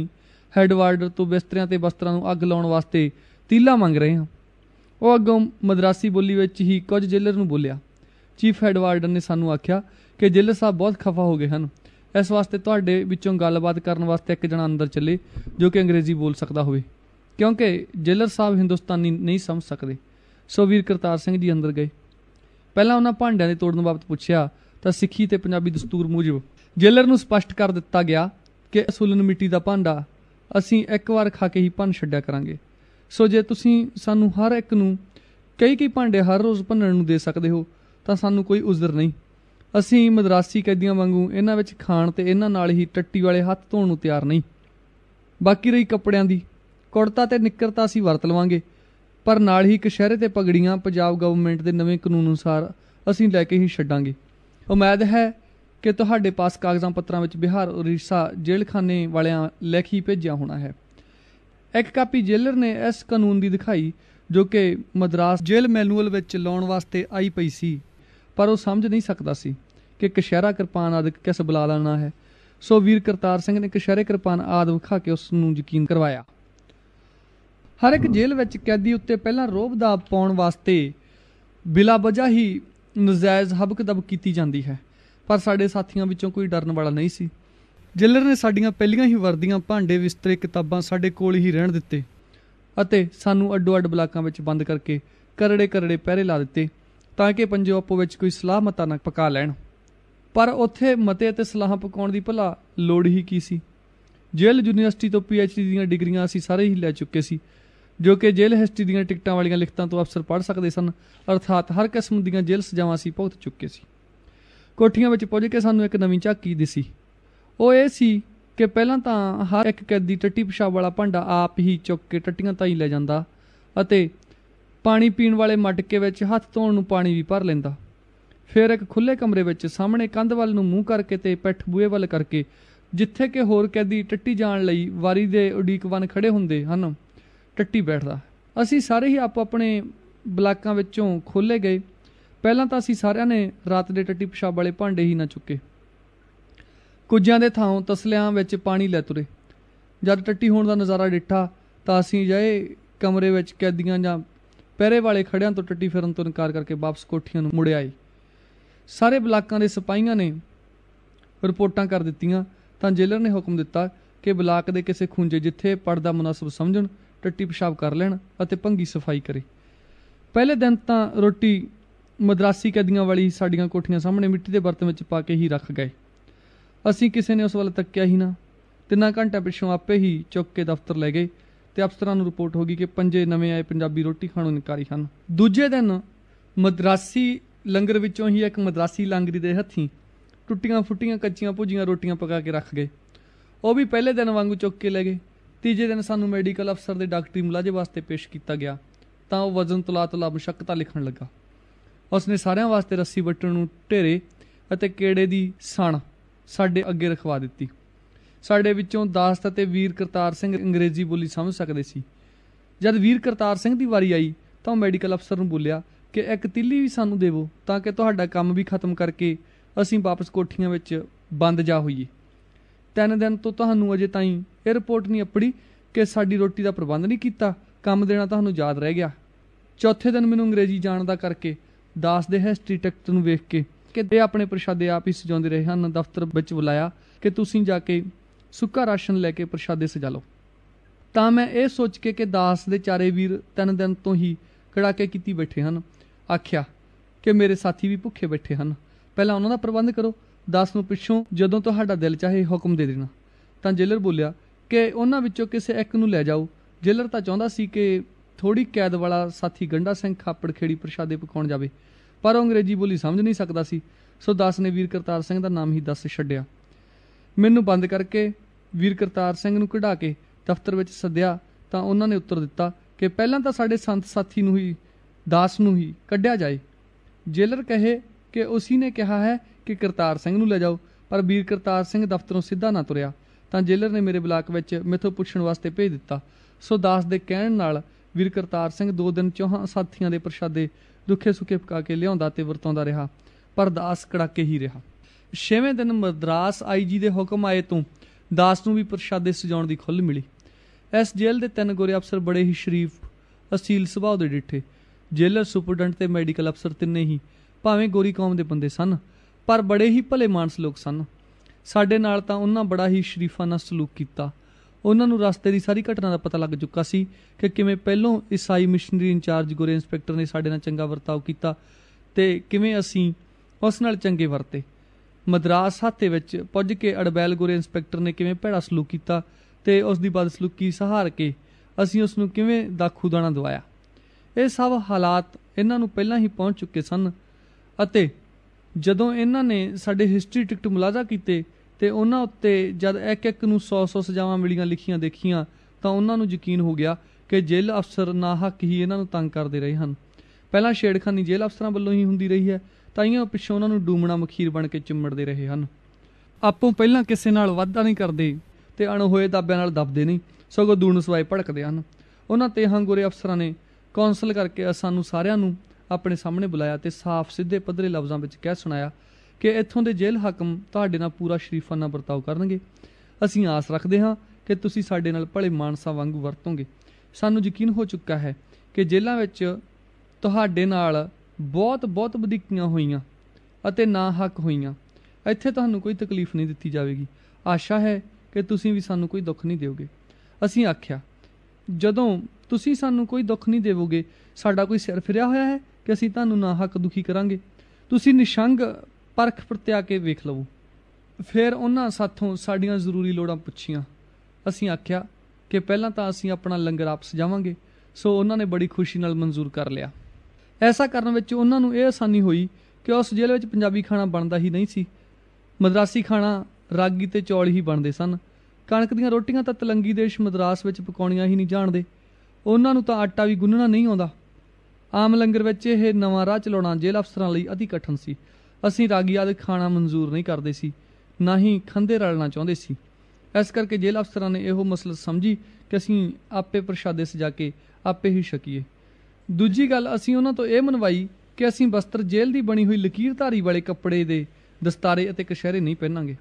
ਹੈੱਡ ਵਾਰਡਰ ਤੋਂ ਬਿਸਤਰਿਆਂ ਤੇ ਬਸਤਰਾਂ ਨੂੰ ਅੱਗ ਲਾਉਣ ਵਾਸਤੇ ਤੀਲਾ ਮੰਗ ਰਹੇ ਹਾਂ ਉਹ ਅੱਗੋਂ ਮਦਰਾਸੀ ਬੋਲੀ ਵਿੱਚ ਹੀ ਕੁਝ ਜੇਲਰ ਨੂੰ ਬੋਲਿਆ ਚੀਫ ਹੈਡ ਵਾਰਡਨ ਨੇ ਸਾਨੂੰ ਆਖਿਆ ਕਿ ਜਿੱਲ ਸਾਹਿਬ ਬਹੁਤ ਖਫਾ ਹੋ ਗਏ ਹਨ ਇਸ ਵਾਸਤੇ ਤੁਹਾਡੇ ਵਿੱਚੋਂ ਗੱਲਬਾਤ ਕਰਨ ਵਾਸਤੇ ਇੱਕ ਜਣਾ ਅੰਦਰ ਚੱਲੇ ਜੋ ਕਿ ਅੰਗਰੇਜ਼ੀ ਬੋਲ ਸਕਦਾ ਹੋਵੇ ਕਿਉਂਕਿ ਜੇਲਰ ਸਾਹਿਬ ਹਿੰਦੁਸਤਾਨੀ ਨਹੀਂ ਸਮਝ ਸਕਦੇ ਸੋ ਵੀਰ ਕਰਤਾਰ ਸਿੰਘ ਜੀ ਅੰਦਰ ਗਏ ਪਹਿਲਾਂ ਉਹਨਾਂ ਭਾਂਡਿਆਂ ਦੇ ਤੋੜਨ ਬਾਬਤ ਪੁੱਛਿਆ ਤਾਂ ਸਿੱਖੀ ਤੇ ਪੰਜਾਬੀ ਦਸਤੂਰ ਮੁਜਬ ਜੇਲਰ ਨੂੰ ਸਪਸ਼ਟ ਕਰ ਦਿੱਤਾ ਗਿਆ ਕਿ ਅਸੂਲਨ ਮਿੱਟੀ ਦਾ ਭਾਂਡਾ ਅਸੀਂ ਇੱਕ ਵਾਰ ਖਾ ਕੇ ਹੀ ਭੰਨ ਛੱਡਿਆ ਕਰਾਂਗੇ ਸੋ ਜੇ ਤੁਸੀਂ ਸਾਨੂੰ ਹਰ ਇੱਕ ਨੂੰ ਕਈ ਕਈ ਭਾਂਡੇ ਹਰ ਰੋਜ਼ ਭੰਨਣ ਨੂੰ ਦੇ ਸਕਦੇ ਹੋ ਤਾਂ ਸਾਨੂੰ ਕੋਈ ਉਜ਼ਰ ਨਹੀਂ ਅਸੀਂ ਮਦਰਾਸੀ ਕੈਦੀਆਂ ਵਾਂਗੂ ਇਹਨਾਂ ਵਿੱਚ ਖਾਣ ਤੇ ਇਹਨਾਂ ਨਾਲ ਹੀ ਟੱਟੀ ਵਾਲੇ ਹੱਥ ਧੋਣ ਨੂੰ ਤਿਆਰ ਨਹੀਂ ਬਾਕੀ ਰਹੀ ਕੱਪੜਿਆਂ ਦੀ ਕੁੜਤਾ ਤੇ ਨਿੱਕਰ ਤਾਂ ਅਸੀਂ ਵਰਤ ਲਵਾਂਗੇ ਪਰ ਨਾਲ ਹੀ ਕਸ਼ਹਿਰੇ ਤੇ ਪਗੜੀਆਂ ਪੰਜਾਬ ਗਵਰਨਮੈਂਟ ਦੇ ਨਵੇਂ ਕਾਨੂੰਨ ਅਨੁਸਾਰ ਅਸੀਂ ਲੈ ਕੇ ਹੀ ਛੱਡਾਂਗੇ ਉਮੀਦ ਹੈ ਕਿ ਤੁਹਾਡੇ ਪਾਸ ਕਾਗਜ਼ਾਂ ਪੱਤਰਾਂ ਵਿੱਚ ਬਿਹਾਰ ਉਰੀਸਾ ਜੇਲ੍ਹਖਾਨੇ ਵਾਲਿਆਂ ਲਿਖੀ ਭੇਜਿਆ ਹੋਣਾ ਹੈ ਇੱਕ ਕਾਪੀ ਜੇਲਰ ਨੇ ਇਸ ਕਾਨੂੰਨ ਦੀ ਦਿਖਾਈ ਜੋ ਕਿ ਮਦਰਾਸ ਜੇਲ੍ਹ ਮੈਨੂਅਲ ਵਿੱਚ ਲਾਉਣ ਵਾਸਤੇ ਆਈ ਪਈ ਸੀ ਪਰ ਉਹ ਸਮਝ ਨਹੀਂ ਸਕਦਾ ਸੀ ਕਿ ਕਸ਼ਹਿਰਾ ਕਿਰਪਾਨ ਆਦਿਕ ਕਿਸ ਬੁਲਾ ਲੈਣਾ ਹੈ ਸੋ ਵੀਰ ਕਰਤਾਰ ਸਿੰਘ ਨੇ ਕਸ਼ਹਿਰੇ ਕਿਰਪਾਨ ਆਦਿ ਵਿਖਾ ਕੇ ਉਸ ਨੂੰ ਯਕੀਨ ਕਰਵਾਇਆ ਹਰ ਇੱਕ ਜੇਲ੍ਹ ਵਿੱਚ ਕੈਦੀ ਉੱਤੇ ਪਹਿਲਾਂ ਰੋਬ ਦਾ ਪਾਉਣ ਵਾਸਤੇ ਬਿਲਾ ਵਜ੍ਹਾ ਹੀ ਨਜਾਇਜ਼ ਹਬਕ-ਦਬ ਕੀਤੀ ਜਾਂਦੀ ਹੈ ਪਰ ਸਾਡੇ ਸਾਥੀਆਂ ਵਿੱਚੋਂ ਕੋਈ ਡਰਨ ਵਾਲਾ ਨਹੀਂ ਸੀ ਜੇਲਰ ਨੇ ਸਾਡੀਆਂ ਪਹਿਲੀਆਂ ਹੀ ਵਰਦੀਆਂ ਭਾਂਡੇ ਵਿਸਤਰੇ ਕਿਤਾਬਾਂ ਸਾਡੇ ਕੋਲ ਹੀ ਰਹਿਣ ਦਿੱਤੇ ਅਤੇ ਸਾਨੂੰ ਅੱਡੋ-ਅੱਡ ਬਲਾਕਾਂ ਵਿੱਚ ਬੰਦ ਕਰਕੇ ਕਰੜੇ ਕਰੜੇ ਪਹਿਰੇ ਲਾ ਦਿੱਤੇ ਤਾਂ ਕਿ ਪੰਜੋ ਆਪੋ ਵਿੱਚ ਕੋਈ ਸਲਾਹ ਮਤਾ ਨਾ ਪਕਾ ਲੈਣ ਪਰ ਉੱਥੇ ਮਤੇ ਤੇ ਸਲਾਹ ਪਕਾਉਣ ਦੀ ਭਲਾ ਲੋੜ ਹੀ ਕੀ ਸੀ ਜੇਲ੍ਹ ਯੂਨੀਵਰਸਿਟੀ ਤੋਂ ਪੀਐਚਡੀ ਦੀਆਂ ਡਿਗਰੀਆਂ ਅਸੀਂ ਸਾਰੇ ਹੀ ਲੈ ਚੁੱਕੇ ਸੀ ਜੋ ਕਿ ਜੇਲ੍ਹ ਹਿਸਟਰੀ ਦੀਆਂ ਟਿਕਟਾਂ ਵਾਲੀਆਂ ਲਿਖਤਾਂ ਤੋਂ ਅਫਸਰ ਪੜ ਸਕਦੇ ਸਨ ਅਰਥਾਤ ਹਰ ਕਿਸਮ ਦੀਆਂ ਜੇਲ੍ਹ ਸਜ਼ਾਵਾਂ ਸੀ ਭੁਗਤ ਚੁੱਕੇ ਸੀ ਕੋਠੀਆਂ ਵਿੱਚ ਪਹੁੰਚ ਕੇ ਸਾਨੂੰ ਇੱਕ ਨਵੀਂ ਝਾਕੀ ਦਿਸੀ ਉਹ ਇਹ ਸੀ ਕਿ ਪਹਿਲਾਂ ਤਾਂ ਹਰ ਇੱਕ ਕੈਦੀ ਟੱਟੀ ਪਿਸ਼ਾਬ ਵਾਲਾ ਭਾਂਡਾ ਆਪ ਹੀ ਚੁੱਕ ਕੇ ਟੱਟੀਆਂ ਤਾਈ ਲੈ ਜਾਂਦਾ ਅਤੇ ਪਾਣੀ ਪੀਣ ਵਾਲੇ ਮਟਕੇ ਵਿੱਚ ਹੱਥ ਧੋਣ ਨੂੰ ਪਾਣੀ ਵੀ ਭਰ ਲੈਂਦਾ ਫਿਰ ਇੱਕ ਖੁੱਲੇ ਕਮਰੇ ਵਿੱਚ ਸਾਹਮਣੇ ਕੰਧ ਵੱਲ ਨੂੰ ਮੂੰਹ ਕਰਕੇ ਤੇ ਪਿੱਠ ਬੂਹੇ ਵੱਲ ਕਰਕੇ ਜਿੱਥੇ ਕਿ ਹੋਰ ਕੈਦੀ ਟੱਟੀ ਜਾਣ ਲਈ ਵਾਰੀ ਦੇ ਉਡੀਕਵਾਨ ਖੜੇ ਹੁੰਦੇ ਹਨ ਟੱਟੀ ਬੈਠਦਾ ਅਸੀਂ ਸਾਰੇ ਹੀ ਆਪ ਆਪਣੇ ਬਲਾਕਾਂ ਵਿੱਚੋਂ ਖੋਲੇ ਗਏ ਪਹਿਲਾਂ ਤਾਂ ਅਸੀਂ ਸਾਰਿਆਂ ਨੇ ਰਾਤ ਦੇ ਟੱਟੀ ਪਿਸ਼ਾਬ ਵਾਲੇ ਭਾਂਡੇ ਹੀ ਨਾ ਚੁੱਕੇ ਕੁਝਾਂ ਦੇ ਥਾਂ ਤਸਲਿਆਂ ਵਿੱਚ ਪਾਣੀ ਲੈ ਤੁਰੇ ਜਦ ਟੱਟੀ ਹੋਣ ਦਾ ਨਜ਼ਾਰਾ ਡਿੱਠਾ ਤਾਂ ਅਸੀਂ ਜਾਏ ਕਮਰੇ ਵਿੱਚ ਕੈਦੀਆਂ ਜਾਂ ਪਹਿਰੇ ਵਾਲੇ ਖੜਿਆਂ ਤੋਂ ਟੱਟੀ ਫਿਰਨ ਤੋਂ ਇਨਕਾਰ ਕਰਕੇ ਵਾਪਸ ਕੋਠੀਆਂ ਨੂੰ ਮੁੜ ਆਏ ਸਾਰੇ ਬਲਾਕਾਂ ਦੇ ਸਿਪਾਹੀਆਂ ਨੇ ਰਿਪੋਰਟਾਂ ਕਰ ਦਿੱਤੀਆਂ ਤਾਂ ਜੇਲਰ ਨੇ ਹੁਕਮ ਦਿੱਤਾ ਕਿ ਬਲਾਕ ਦੇ ਕਿਸੇ ਖੁੰਝੇ ਜਿੱਥੇ ਪਰਦਾ ਮناسب ਸਮਝਣ ਟੱਟੀ ਪਿਸ਼ਾਬ ਕਰ ਲੈਣ ਅਤੇ ਪੰਗੀ ਸਫਾਈ ਕਰੇ ਪਹਿਲੇ ਦਿਨ ਤਾਂ ਰੋਟੀ ਮਦਰਾਸੀ ਕੈਦੀਆਂ ਵਾਲੀ ਸਾਡੀਆਂ ਕੋਠੀਆਂ ਸਾਹਮਣੇ ਮਿੱਟੀ ਦੇ ਬਰਤਨ ਵਿੱਚ ਪਾ ਕੇ ਹੀ ਰੱਖ ਗਏ ਅਸੀਂ ਕਿਸੇ ਨੇ ਉਸ ਵੱਲ ਤੱਕਿਆ ਹੀ ਨਾ ਤਿੰਨਾਂ ਘੰਟਿਆਂ ਪਿਛੋਂ ਆਪੇ ਹੀ ਚੁੱਕ ਕੇ ਦਫ਼ਤਰ ਲੈ ਗਏ ਤੇ ਅਫਸਰਾਂ ਨੂੰ ਰਿਪੋਰਟ ਹੋ ਗਈ ਕਿ ਪੰਜੇ ਨਵੇਂ ਆਏ ਪੰਜਾਬੀ ਰੋਟੀ ਖਾਣੋਂ ਇਨਕਾਰੀ ਹਨ ਦੂਜੇ ਦਿਨ ਮਦਰਾਸੀ ਲੰਗਰ ਵਿੱਚੋਂ ਹੀ ਇੱਕ ਮਦਰਾਸੀ ਲੰਗਰੀ ਦੇ ਹੱਥੀਂ ਟੁੱਟੀਆਂ ਫੁੱਟੀਆਂ ਕੱਚੀਆਂ ਭੁਜੀਆਂ ਰੋਟੀਆਂ ਪਕਾ ਕੇ ਰੱਖ ਗਏ ਉਹ ਵੀ ਪਹਿਲੇ ਦਿਨ ਵਾਂਗੂ ਚੁੱਕ ਕੇ ਲੈ ਗਏ ਤੀਜੇ ਦਿਨ ਸਾਨੂੰ ਮੈਡੀਕਲ ਅਫਸਰ ਦੇ ਡਾਕਟਰੀ ਮੁਲਾਜ਼ੇ ਵਾਸਤੇ ਪੇਸ਼ ਕੀਤਾ ਗਿਆ ਤਾਂ ਉਹ ਵਜ਼ਨ ਤੁਲਾ ਤੁਲਾ ਮੁਸ਼ਕਤਾ ਲਿਖਣ ਲੱਗਾ ਉਸਨੇ ਸਾਰਿਆਂ ਵਾਸਤੇ ਰੱਸੀ ਵੱਟਣ ਨੂੰ ਢੇਰੇ ਅਤੇ ਕੇੜੇ ਦੀ ਸਣ ਸਾਡੇ ਅੱਗੇ ਰਖਵਾ ਦਿੱਤੀ ਸਾਡੇ ਵਿੱਚੋਂ ਦਾਸਤ ਅਤੇ ਵੀਰ ਕਰਤਾਰ ਸਿੰਘ ਅੰਗਰੇਜ਼ੀ ਬੋਲੀ ਸਮਝ ਸਕਦੇ ਸੀ ਜਦ ਵੀਰ ਕਰਤਾਰ ਸਿੰਘ ਦੀ ਵਾਰੀ ਆਈ ਤਾਂ ਉਹ ਮੈਡੀਕਲ ਅਫਸਰ ਨੂੰ ਬੋਲਿਆ ਕਿ ਇੱਕ ਤਿੱਲੀ ਵੀ ਸਾਨੂੰ ਦੇਵੋ ਤਾਂ ਕਿ ਤੁਹਾਡਾ ਕੰਮ ਵੀ ਖਤਮ ਕਰਕੇ ਅਸੀਂ ਵਾਪਸ ਕੋਠੀਆਂ ਵਿੱਚ ਬੰਦ ਜਾ ਹੋਈਏ ਤਿੰਨ ਦਿਨ ਤੋਂ ਤੁਹਾਨੂੰ ਅਜੇ ਤਾਈਂ ਰਿਪੋਰਟ ਨਹੀਂ ਅਪੜੀ ਕਿ ਸਾਡੀ ਰੋਟੀ ਦਾ ਪ੍ਰਬੰਧ ਨਹੀਂ ਕੀਤਾ ਕੰਮ ਦੇਣਾ ਤੁਹਾਨੂੰ ਯਾਦ ਰਹਿ ਗਿਆ ਚੌਥੇ ਦਿਨ ਮੈਨੂੰ ਅੰਗਰੇਜ਼ੀ ਜਾਣਦਾ ਕਰਕੇ ਦਾਸ ਦੇ ਹਿਸਟਰੀ ਟੈਕਟ ਨੂੰ ਵੇਖ ਕੇ ਕਿ ਦੇ ਆਪਣੇ ਪ੍ਰਸ਼ਾਦੇ ਆਪ ਹੀ ਸਜਾਉਂਦੇ ਰਹੇ ਹਨ ਦਫ਼ਤਰ ਵਿੱਚ ਬੁਲਾਇਆ ਕਿ ਤੁਸੀਂ ਜਾ ਕੇ ਸੁੱਕਾ ਰਾਸ਼ਨ ਲੈ ਕੇ ਪ੍ਰਸ਼ਾਦੇ ਸਜਾ ਲਓ ਤਾਂ ਮੈਂ ਇਹ ਸੋਚ ਕੇ ਕਿ ਦਾਸ ਦੇ ਚਾਰੇ ਵੀਰ ਤਿੰਨ ਦਿਨ ਤੋਂ ਹੀ ਕੜਾਕੇ ਕੀਤੀ ਬੈਠੇ ਹਨ ਆਖਿਆ ਕਿ ਮੇਰੇ ਸਾਥੀ ਵੀ ਭੁੱਖੇ ਬੈਠੇ ਹਨ ਪਹਿਲਾਂ ਉਹਨਾਂ ਦਾ ਪ੍ਰਬੰਧ ਕਰੋ ਦਾਸ ਨੂੰ ਪਿੱਛੋਂ ਜਦੋਂ ਤੁਹਾਡਾ ਦਿਲ ਚਾਹੇ ਹੁਕਮ ਦੇ ਦੇਣਾ ਤਾਂ ਜੇਲਰ ਬੋਲਿਆ ਕਿ ਉਹਨਾਂ ਵਿੱਚੋਂ ਕਿਸੇ ਇੱਕ ਨੂੰ ਲੈ ਜਾਓ ਜੇਲਰ ਤਾਂ ਚਾਹੁੰਦਾ ਸੀ ਕਿ ਥੋੜੀ ਕੈਦ ਵਾਲਾ ਸਾਥੀ ਗੰਡਾ ਸਿੰਘ ਖਾਪੜ ਖੇੜੀ ਪ੍ਰਸ਼ਾਦੇ ਪਕਾਉਣ ਜਾਵੇ ਪਰ ਉਹ ਅੰਗਰੇਜ਼ੀ ਬੋਲੀ ਸਮਝ ਨਹੀਂ ਸਕਦਾ ਸੀ ਸੋ ਦਾਸ ਨੇ ਵੀਰ ਕਰਤਾਰ ਸਿੰਘ ਦਾ ਨਾਮ ਹੀ ਦੱਸ ਛੱਡਿਆ ਮੈਨੂੰ ਬੰਦ ਕਰਕੇ ਵੀਰ ਕਰਤਾਰ ਸਿੰਘ ਨੂੰ ਕਢਾ ਕੇ ਦਫ਼ਤਰ ਵਿੱਚ ਸੱਦਿਆ ਤਾਂ ਉਹਨਾਂ ਨੇ ਉੱਤਰ ਦਿੱਤਾ ਕਿ ਪਹਿਲਾਂ ਤਾਂ ਸਾਡੇ ਸੰਤ ਸਾਥੀ ਨੂੰ ਹੀ ਦਾਸ ਨੂੰ ਹੀ ਕੱਢਿਆ ਜਾਏ ਜੇਲਰ ਕਹੇ ਕਿ ਉਸੀ ਨੇ ਕਿਹਾ ਹੈ ਕਿ ਕਰਤਾਰ ਸਿੰਘ ਨੂੰ ਲੈ ਜਾਓ ਪਰ ਵੀਰ ਕਰਤਾਰ ਸਿੰਘ ਦਫ਼ਤਰੋਂ ਸਿੱਧਾ ਨਾ ਤੁਰਿਆ ਤਾਂ ਜੇਲਰ ਨੇ ਮੇਰੇ ਬਲਾਕ ਵਿੱਚ ਮੈਥੋਂ ਪੁੱਛਣ ਵਾਸਤੇ ਭੇਜ ਦਿੱਤਾ ਸੋ ਦਾਸ ਦੇ ਕਹਿਣ ਨਾਲ ਵੀਰ ਕਰਤਾਰ ਸਿੰਘ ਦੋ ਦਿਨ ਚੋਹਾਂ ਸਾਥੀਆਂ ਦੇ ਪ੍ਰਸ਼ਾਦੇ ਦੁੱਖੇ ਸੁੱਕੇ ਪਕਾ ਕੇ ਲਿਆਉਂਦਾ ਤੇ ਵਰਤੋਂਦਾ ਰਿਹਾ ਪਰ ਦਾਸ ਕੜਾਕੇ ਹੀ ਰਿਹਾ ਛੇਵੇਂ ਦਿਨ ਮਦਰਾਸ ਆਈਜੀ ਦੇ ਹੁਕਮ ਆਏ ਤੋਂ ਦਾਸ ਨੂੰ ਵੀ ਪ੍ਰਸ਼ਾਦੇ ਸਜਾਉਣ ਦੀ ਖੁੱਲ ਮਿਲੀ ਇਸ ਜੇਲ੍ਹ ਦੇ ਤਿੰਨ ਗੋਰੇ ਅਫਸਰ ਬੜੇ ਹੀ ਸ਼ਰੀਫ ਅਸੀਲ ਸੁਭਾਅ ਦੇ ਡਿੱਠੇ ਜੇਲਰ ਸੁਪਰਡੈਂਟ ਤੇ ਮੈਡੀਕਲ ਅਫਸਰ ਤਿੰਨੇ ਹੀ ਭਾਵੇਂ ਗੋਰੀ ਕੌਮ ਦੇ ਬੰਦੇ ਸਨ ਪਰ ਬੜੇ ਹੀ ਭਲੇ ਮਾਨਸ ਲੋਕ ਸਨ ਸਾਡੇ ਨਾਲ ਤਾਂ ਉਹਨਾਂ ਬੜਾ ਹੀ ਸ਼ਰੀਫਾਨਾ ਸਲੂਕ ਕੀਤਾ ਉਹਨਾਂ ਨੂੰ ਰਸਤੇ ਦੀ ਸਾਰੀ ਘਟਨਾ ਦਾ ਪਤਾ ਲੱਗ ਚੁੱਕਾ ਸੀ ਕਿ ਕਿਵੇਂ ਪਹਿਲੋਂ ਈਸਾਈ ਮਿਸ਼ਨਰੀ ਇੰਚਾਰਜ ਗੋਰੇ ਇੰਸਪੈਕਟਰ ਨੇ ਸਾਡੇ ਨਾਲ ਚੰਗਾ ਵਰਤਾਓ ਕੀਤਾ ਤੇ ਕਿਵੇਂ ਅਸੀਂ ਉਸ ਨਾਲ ਚੰਗੇ ਵਰਤੇ ਮਦਰਾਸ ਹਾਤੇ ਵਿੱਚ ਪੁੱਜ ਕੇ ਅੜਬੈਲ ਇੰਸਪੈਕਟਰ ਨੇ ਕਿਵੇਂ ਭੈੜਾ ਸਲੂਕ ਕੀਤਾ ਤੇ ਉਸ ਦੀ ਬਦਸਲੂਕੀ ਸਹਾਰ ਕੇ ਅਸੀਂ ਉਸ ਨੂੰ ਕਿਵੇਂ ਦਾਖੂ ਦਾਣਾ ਦਵਾਇਆ ਇਹ ਸਭ ਹਾਲਾਤ ਇਹਨਾਂ ਨੂੰ ਪਹਿਲਾਂ ਹੀ ਪਹੁੰਚ ਚੁੱਕੇ ਸਨ ਅਤੇ ਜਦੋਂ ਇਹਨਾਂ ਨੇ ਸਾਡੇ ਹਿਸਟਰੀ ਟਿਕਟ ਮੁਲਾਜ਼ਾ ਕੀਤੇ ਤੇ ਉਹਨਾਂ ਉੱਤੇ ਜਦ ਇੱਕ ਇੱਕ ਨੂੰ 100-100 ਸਜ਼ਾਵਾਂ ਮਿਲੀਆਂ ਲਿਖੀਆਂ ਦੇਖੀਆਂ ਤਾਂ ਉਹਨਾਂ ਨੂੰ ਯਕੀਨ ਹੋ ਗਿਆ ਕਿ ਜੇਲ੍ਹ ਅਫਸਰ ਨਾਹਕ ਹੀ ਇਹਨਾਂ ਨੂੰ ਤੰਗ ਕਰਦੇ ਰਹੇ ਹਨ ਪਹਿਲਾਂ ਛੇੜਖਾਨੀ ਜੇਲ੍ਹ ਅਫਸਰਾਂ ਵੱਲੋਂ ਹੀ ਹੁੰਦੀ ਰਹੀ ਹੈ ਤਾਈਆਂ ਪਿੱਛੋਂ ਉਹਨਾਂ ਨੂੰ ਡੂਮਣਾ ਮਖੀਰ ਬਣ ਕੇ ਚਿੰਮੜਦੇ ਰਹੇ ਹਨ ਆਪੋਂ ਪਹਿਲਾਂ ਕਿਸੇ ਨਾਲ ਵਾਅਦਾ ਨਹੀਂ ਕਰਦੇ ਤੇ ਅਣਹੋਏ ਦਾਬਿਆਂ ਨਾਲ ਦਬਦੇ ਨਹੀਂ ਸਗੋਂ ਦੂਣ ਸਵਾਏ ਭੜਕਦੇ ਹਨ ਉਹਨਾਂ ਤੇ ਹੰਗੂਰੇ ਅਫਸਰਾਂ ਨੇ ਕੌਂਸਲ ਕਰਕੇ ਸਾਨੂੰ ਸਾਰਿਆਂ ਨੂੰ ਆਪਣੇ ਸਾਹਮਣੇ ਬੁਲਾਇਆ ਤੇ ਸਾਫ਼ ਸਿੱਧੇ ਪੱਧਰੇ ਲਫ਼ਜ਼ਾਂ ਵਿੱਚ ਕਹਿ ਸੁਣਾਇਆ ਕਿ ਇੱਥੋਂ ਦੇ ਜੇਲ੍ਹ ਹਾਕਮ ਤੁਹਾਡੇ ਨਾਲ ਪੂਰਾ ਸ਼ਰੀਫਾਨਾ ਵਰਤਾਓ ਕਰਨਗੇ ਅਸੀਂ ਆਸ ਰੱਖਦੇ ਹਾਂ ਕਿ ਤੁਸੀਂ ਸਾਡੇ ਨਾਲ ਭਲੇ ਮਾਨਸਾ ਵਾਂਗੂ ਵਰਤੋਗੇ ਸਾਨੂੰ ਯਕੀਨ ਹੋ ਚੁੱਕਾ ਹੈ ਕਿ ਜੇਲ੍ਹਾਂ ਵਿੱਚ ਤੁਹਾਡੇ ਨਾਲ ਬਹੁਤ ਬਹੁਤ ਬਦਿੱਕੀਆਂ ਹੋਈਆਂ ਅਤੇ ਨਾ ਹੱਕ ਹੋਈਆਂ ਇੱਥੇ ਤੁਹਾਨੂੰ ਕੋਈ ਤਕਲੀਫ ਨਹੀਂ ਦਿੱਤੀ ਜਾਵੇਗੀ ਆਸ਼ਾ ਹੈ ਕਿ ਤੁਸੀਂ ਵੀ ਸਾਨੂੰ ਕੋਈ ਦੁੱਖ ਨਹੀਂ ਦਿਓਗੇ ਅਸੀਂ ਆਖਿਆ ਜਦੋਂ ਤੁਸੀਂ ਸਾਨੂੰ ਕੋਈ ਦੁੱਖ ਨਹੀਂ ਦੇਵੋਗੇ ਸਾਡਾ ਕੋਈ ਸਿਰ ਫਿਰਿਆ ਹੋਇਆ ਹੈ ਕਿ ਅਸੀਂ ਤੁਹਾਨੂੰ ਨਾ ਹੱਕ ਦੁਖੀ ਕਰਾਂਗੇ ਤੁਸੀਂ ਨਿਸ਼ੰਗ ਪਰਖ ਪ੍ਰਤਿਆ ਕੇ ਵੇਖ ਲਵੋ ਫਿਰ ਉਹਨਾਂ ਸਾਥੋਂ ਸਾਡੀਆਂ ਜ਼ਰੂਰੀ ਲੋੜਾਂ ਪੁੱਛੀਆਂ ਅਸੀਂ ਆਖਿਆ ਕਿ ਪਹਿਲਾਂ ਤਾਂ ਅਸੀਂ ਆਪਣਾ ਲੰਗਰ ਆਪ ਸਜਾਵਾਂਗੇ ਸੋ ਉਹਨਾਂ ਨੇ ਬੜੀ ਖੁਸ਼ੀ ਨਾਲ ਮਨਜ਼ੂਰ ਕਰ ਲਿਆ ਐਸਾ ਕਰਨ ਵਿੱਚ ਉਹਨਾਂ ਨੂੰ ਇਹ ਆਸਾਨੀ ਹੋਈ ਕਿ ਉਸ ਜੇਲ੍ਹ ਵਿੱਚ ਪੰਜਾਬੀ ਖਾਣਾ ਬਣਦਾ ਹੀ ਨਹੀਂ ਸੀ ਮਦਰਾਸੀ ਖਾਣਾ ਰਾਗੀ ਤੇ ਚੌਲ ਹੀ ਬਣਦੇ ਸਨ ਕਣਕ ਦੀਆਂ ਰੋਟੀਆਂ ਤਾਂ ਤਲੰਗੀ ਦੇਸ਼ ਮਦਰਾਸ ਵਿੱਚ ਪਕਾਉਣੀਆਂ ਹੀ ਨਹੀਂ ਜਾਣਦੇ ਉਹਨਾਂ ਨੂੰ ਤਾਂ ਆਟਾ ਵੀ ਗੁੰਨਣਾ ਨਹੀਂ ਆਉਂਦਾ ਆਮ ਲੰਗਰ ਵਿੱਚ ਇਹ ਨਵਾਂ ਰਾਹ ਚਲਾਉਣਾ ਜੇਲ੍ਹ ਅਫਸਰਾਂ ਲਈ ਅਤੀ ਕਠਨ ਸੀ ਅਸੀਂ ਰਾਗੀ ਆਦਿ ਖਾਣਾ ਮਨਜ਼ੂਰ ਨਹੀਂ ਕਰਦੇ ਸੀ ਨਾ ਹੀ ਖੰਦੇ ਰਲਣਾ ਚਾਹੁੰਦੇ ਸੀ ਇਸ ਕਰਕੇ ਜੇਲ੍ਹ ਅਫਸਰਾਂ ਨੇ ਇਹੋ ਮਸਲਾ ਸਮਝੀ ਕਿ ਅਸੀਂ ਆਪੇ ਪ੍ਰਸ਼ਾਦੇ ਸਜਾ ਕੇ ਆਪੇ ਹੀ ਛਕੀਏ ਦੂਜੀ ਗੱਲ ਅਸੀਂ ਉਹਨਾਂ ਤੋਂ ਇਹ ਮਨਵਾਈ ਕਿ ਅਸੀਂ ਬਸਤਰ ਜੇਲ੍ਹ ਦੀ ਬਣੀ ਹੋਈ ਲਕੀਰਧਾਰੀ ਵਾਲੇ ਕੱਪੜੇ ਦੇ ਦਸਤਾਰੇ ਅਤੇ ਕਸ਼ਹਿਰੇ ਨਹੀਂ ਪਹਿਨਾਂਗੇ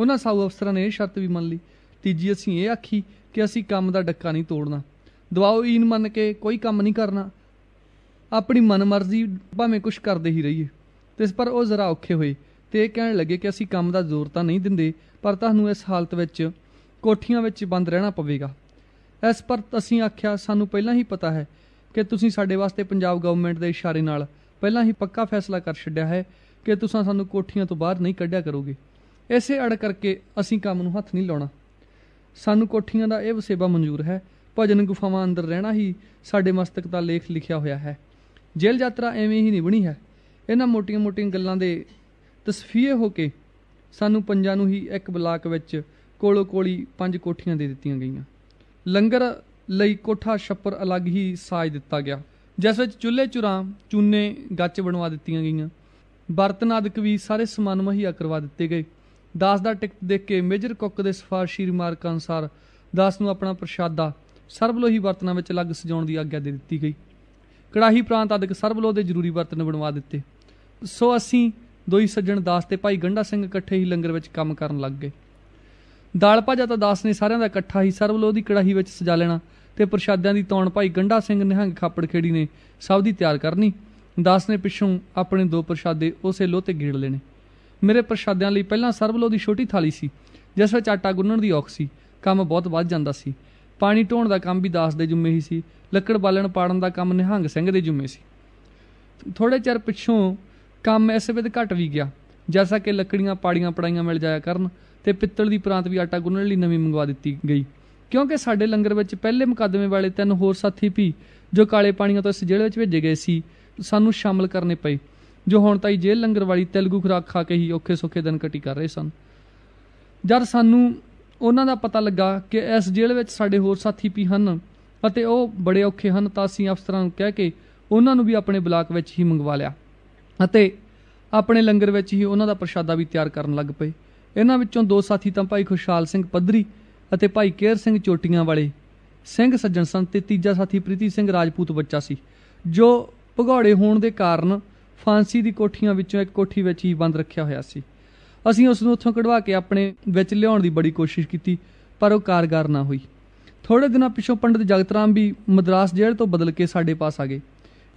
ਉਹਨਾਂ ਸਾਊ ਅਫਸਰਾਂ ਨੇ ਇਹ ਸ਼ਰਤ ਵੀ ਮੰਨ ਲਈ ਤੀਜੀ ਅਸੀਂ ਇਹ ਆਖੀ ਕਿ ਅਸੀਂ ਕੰਮ ਦਾ ਡੱਕਾ ਨਹੀਂ ਤੋੜਨਾ ਦਵਾਓ ਈਨ ਮੰਨ ਕੇ ਕੋਈ ਕੰਮ ਨਹੀਂ ਕਰਨਾ ਆਪਣੀ ਮਨਮਰਜ਼ੀ ਭਾਵੇਂ ਕੁਝ ਕਰਦੇ ਹੀ ਰਹੀਏ ਤੇ ਇਸ ਪਰ ਉਹ ਜ਼ਰਾ ਔਖੇ ਹੋਏ ਤੇ ਇਹ ਕਹਿਣ ਲੱਗੇ ਕਿ ਅਸੀਂ ਕੰਮ ਦਾ ਜ਼ੋਰ ਤਾਂ ਨਹੀਂ ਦਿੰਦੇ ਪਰ ਤੁਹਾਨੂੰ ਇਸ ਹਾਲਤ ਵਿੱਚ ਕੋਠੀਆਂ ਵਿੱਚ ਬੰਦ ਰਹਿਣਾ ਪਵੇਗਾ ਇਸ ਪਰ ਅਸੀਂ ਆਖਿਆ ਸਾਨੂੰ ਪਹਿਲਾਂ ਹੀ ਪਤਾ ਹੈ ਕਿ ਤੁਸੀਂ ਸਾਡੇ ਵਾਸਤੇ ਪੰਜਾਬ ਗਵਰਨਮੈਂਟ ਦੇ ਇਸ਼ਾਰੇ ਨਾਲ ਪਹਿਲਾਂ ਹੀ ਪੱਕਾ ਫੈਸਲਾ ਕਰ ਛੱਡਿਆ ਹੈ ਕਿ ਤੁਸੀਂ ਸਾਨੂੰ ਕੋਠੀਆਂ ਤੋਂ ਬਾਹਰ ਨਹੀਂ ਕੱਢਿਆ ਕਰੋਗੇ ਐਸੇ ਅੜ ਕਰਕੇ ਅਸੀਂ ਕੰਮ ਨੂੰ ਹੱਥ ਨਹੀਂ ਲਾਉਣਾ ਸਾਨੂੰ ਕੋਠੀਆਂ ਦਾ ਇਹ ਵਸੇਬਾ ਮਨਜ਼ੂਰ ਹੈ ਭਜਨ ਗੁਫਾਵਾਂ ਅੰਦਰ ਰਹਿਣਾ ਹੀ ਸਾਡੇ ਮਸਤਕ ਦਾ ਲੇਖ ਲਿਖਿਆ ਹੋਇਆ ਹੈ ਜੇਲ੍ਹ ਯਾਤਰਾ ਐਵੇਂ ਹੀ ਨਿਭਣੀ ਹੈ ਇਹਨਾਂ ਮੋਟੀਆਂ-ਮੋਟੀਆਂ ਗੱਲਾਂ ਦੇ ਤਸਫੀਏ ਹੋ ਕੇ ਸਾਨੂੰ ਪੰਜਾਂ ਨੂੰ ਹੀ ਇੱਕ ਬਲਾਕ ਵਿੱਚ ਕੋਲੋ-ਕੋਲੀ ਪੰਜ ਕੋਠੀਆਂ ਦੇ ਦਿੱਤੀਆਂ ਗਈਆਂ ਲੰਗਰ ਲਈ ਕੋਠਾ ਛੱਪਰ ਅਲੱਗ ਹੀ ਸਾਜ ਦਿੱਤਾ ਗਿਆ ਜਿਸ ਵਿੱਚ ਚੁੱਲ੍ਹੇ ਚੁਰਾਂ ਚੂਨੇ ਗੱਚ ਬਣਵਾ ਦਿੱਤੀਆਂ ਗਈਆਂ ਬਰਤਨ ਆਦਿਕ ਵੀ ਸਾਰੇ ਸਮਾਨ ਮਹੀਆ ਕਰਵਾ ਦਿੱਤੇ ਗਏ ਦਾਸ ਦਾ ਟਿਕਟ ਦੇਖ ਕੇ ਮੇਜਰ ਕੁੱਕ ਦੇ ਸਫਾਰਸ਼ੀ ਰਿਮਾਰਕ ਅਨਸਾਰ ਦਾਸ ਨੂੰ ਆਪਣਾ ਪ੍ਰਸ਼ਾਦਾ ਸਰਬਲੋਹੀ ਬਰਤਨਾਂ ਵਿੱਚ ਅਲੱਗ ਸਜਾਉਣ ਦੀ ਆਗਿਆ ਦੇ ਦਿੱਤੀ ਗਈ ਕੜਾਹੀ ਪ੍ਰਾਂਤ ਆਦਿਕ ਸਰਬਲੋਹ ਦੇ ਜ਼ਰੂਰੀ ਬਰਤਨ ਬਣਵਾ ਦਿੱਤੇ ਸੋ ਅਸੀਂ ਦੋਈ ਸੱਜਣ ਦਾਸ ਤੇ ਭਾਈ ਗੰਡਾ ਸਿੰਘ ਇਕੱਠੇ ਹੀ ਲੰਗਰ ਵਿੱਚ ਕੰਮ ਕਰਨ ਲੱਗ ਗਏ ਦਾਲ ਭਾਜਾ ਤਾਂ ਦਾਸ ਨੇ ਸਾਰਿਆਂ ਦਾ ਇਕੱਠਾ ਹੀ ਸਰਬਲੋਹ ਦੀ ਕੜਾਹੀ ਵਿੱਚ ਸਜਾ ਲੈਣਾ ਤੇ ਪ੍ਰਸ਼ਾਦਿਆਂ ਦੀ ਤੌਣ ਭਾਈ ਗੰਡਾ ਸਿੰਘ ਨਿਹੰਗ ਖਾਪੜ ਖੇੜੀ ਨੇ ਸਭ ਦੀ ਤਿਆਰ ਕਰਨੀ ਦਾਸ ਨੇ ਪਿੱਛੋਂ ਆਪਣੇ ਦੋ ਪ੍ਰਸ਼ਾਦੇ ਉਸੇ ਲੋਹ ਤੇ ਗੇੜ ਲੈਣੇ ਮੇਰੇ ਪ੍ਰਸ਼ਾਦਿਆਂ ਲਈ ਪਹਿਲਾਂ ਸਰਬਲੋ ਦੀ ਛੋਟੀ ਥਾਲੀ ਸੀ ਜਿਸ ਵਿੱਚ ਆਟਾ ਗੁੰਨਣ ਦੀ ਔਖ ਸੀ ਕੰਮ ਬਹੁਤ ਵੱਧ ਜਾਂਦਾ ਸੀ ਪਾਣੀ ਢੋਣ ਦਾ ਕੰਮ ਵੀ ਦਾਸ ਦੇ ਜੁਮੇ ਹੀ ਸੀ ਲੱਕੜ ਬਾਲਣ ਪਾੜਨ ਦਾ ਕੰਮ ਨਿਹੰਗ ਸਿੰਘ ਦੇ ਜੁਮੇ ਸੀ ਥੋੜੇ ਚਿਰ ਪਿੱਛੋਂ ਕੰਮ ਇਸ ਵੇਦ ਘਟ ਵੀ ਗਿਆ ਜੈਸਾ ਕਿ ਲੱਕੜੀਆਂ ਪਾੜੀਆਂ ਪੜਾਈਆਂ ਮਿਲ ਜਾਇਆ ਕਰਨ ਤੇ ਪਿੱਤਲ ਦੀ ਪ੍ਰਾਂਤ ਵੀ ਆਟਾ ਗੁੰਨਣ ਲਈ ਨਵੀਂ ਮੰਗਵਾ ਦਿੱਤੀ ਗਈ ਕਿਉਂਕਿ ਸਾਡੇ ਲੰਗਰ ਵਿੱਚ ਪਹਿਲੇ ਮੁਕਦਮੇ ਵਾਲੇ ਤਿੰਨ ਹੋਰ ਸਾਥੀ ਵੀ ਜੋ ਕਾਲੇ ਪਾਣੀਆਂ ਤੋਂ ਇਸ ਜੇਲ੍ਹ ਵਿੱਚ ਭੇਜੇ ਗਏ ਸੀ ਸਾਨੂੰ ਸ਼ਾਮਲ ਕਰਨੇ ਪਏ ਜੋ ਹੁਣ ਤਾਈ ਜੇਲ੍ਹ ਲੰਗਰ ਵਾਲੀ ਤੇਲਗੂ ਖੁਰਾਕ ਖਾ ਕੇ ਹੀ ਔਖੇ ਸੌਖੇ ਦਿਨ ਕੱਟੀ ਕਰ ਰਹੇ ਸਨ ਜਦ ਸਾਨੂੰ ਉਹਨਾਂ ਦਾ ਪਤਾ ਲੱਗਾ ਕਿ ਇਸ ਜੇਲ੍ਹ ਵਿੱਚ ਸਾਡੇ ਹੋਰ ਸਾਥੀ ਵੀ ਹਨ ਅਤੇ ਉਹ ਬੜੇ ਔਖੇ ਹਨ ਤਾਂ ਅਸੀਂ ਅਫਸਰਾਂ ਨੂੰ ਕਹਿ ਕੇ ਉਹਨਾਂ ਨੂੰ ਵੀ ਆਪਣੇ ਬਲਾਕ ਵਿੱਚ ਹੀ ਮੰਗਵਾ ਲਿਆ ਅਤੇ ਆਪਣੇ ਲੰਗਰ ਵਿੱਚ ਹੀ ਉਹਨਾਂ ਦਾ ਪ੍ਰਸ਼ਾਦਾ ਵੀ ਤਿਆਰ ਕਰਨ ਲੱਗ ਪਏ ਇਹਨਾਂ ਵਿੱਚੋਂ ਦੋ ਸਾਥੀ ਤਾਂ ਭਾਈ ਖੁਸ਼ਹਾਲ ਸਿੰਘ ਪੱਧਰੀ ਅਤੇ ਭਾਈ ਕੇਰ ਸਿੰਘ ਚੋਟੀਆਂ ਵਾਲੇ ਸਿੰਘ ਸੱਜਣ ਸੰਤ ਤੇ ਤੀਜਾ ਸਾਥੀ ਪ੍ਰੀਤੀ ਸਿੰਘ ਰਾਜਪੂਤ ਬੱਚਾ ਸੀ ਜੋ ਭਗੌੜੇ ਹੋਣ ਦੇ ਕਾਰਨ ਫਾਂਸੀ ਦੀ ਕੋਠੀਆਂ ਵਿੱਚੋਂ ਇੱਕ ਕੋਠੀ ਵਿੱਚ ਹੀ ਬੰਦ ਰੱਖਿਆ ਹੋਇਆ ਸੀ ਅਸੀਂ ਉਸ ਨੂੰ ਉੱਥੋਂ ਕਢਵਾ ਕੇ ਆਪਣੇ ਵਿੱਚ ਲਿਆਉਣ ਦੀ ਬੜੀ ਕੋਸ਼ਿਸ਼ ਕੀਤੀ ਪਰ ਉਹ ਕਾਰਗਰ ਨਾ ਹੋਈ ਥੋੜੇ ਦਿਨਾਂ ਪਿਛੋਂ ਪੰਡਤ ਜਗਤਰਾਮ ਵੀ ਮਦਰਾਸ ਜੇਲ੍ਹ ਤੋਂ ਬਦਲ ਕੇ ਸਾਡੇ ਪਾਸ ਆ ਗਏ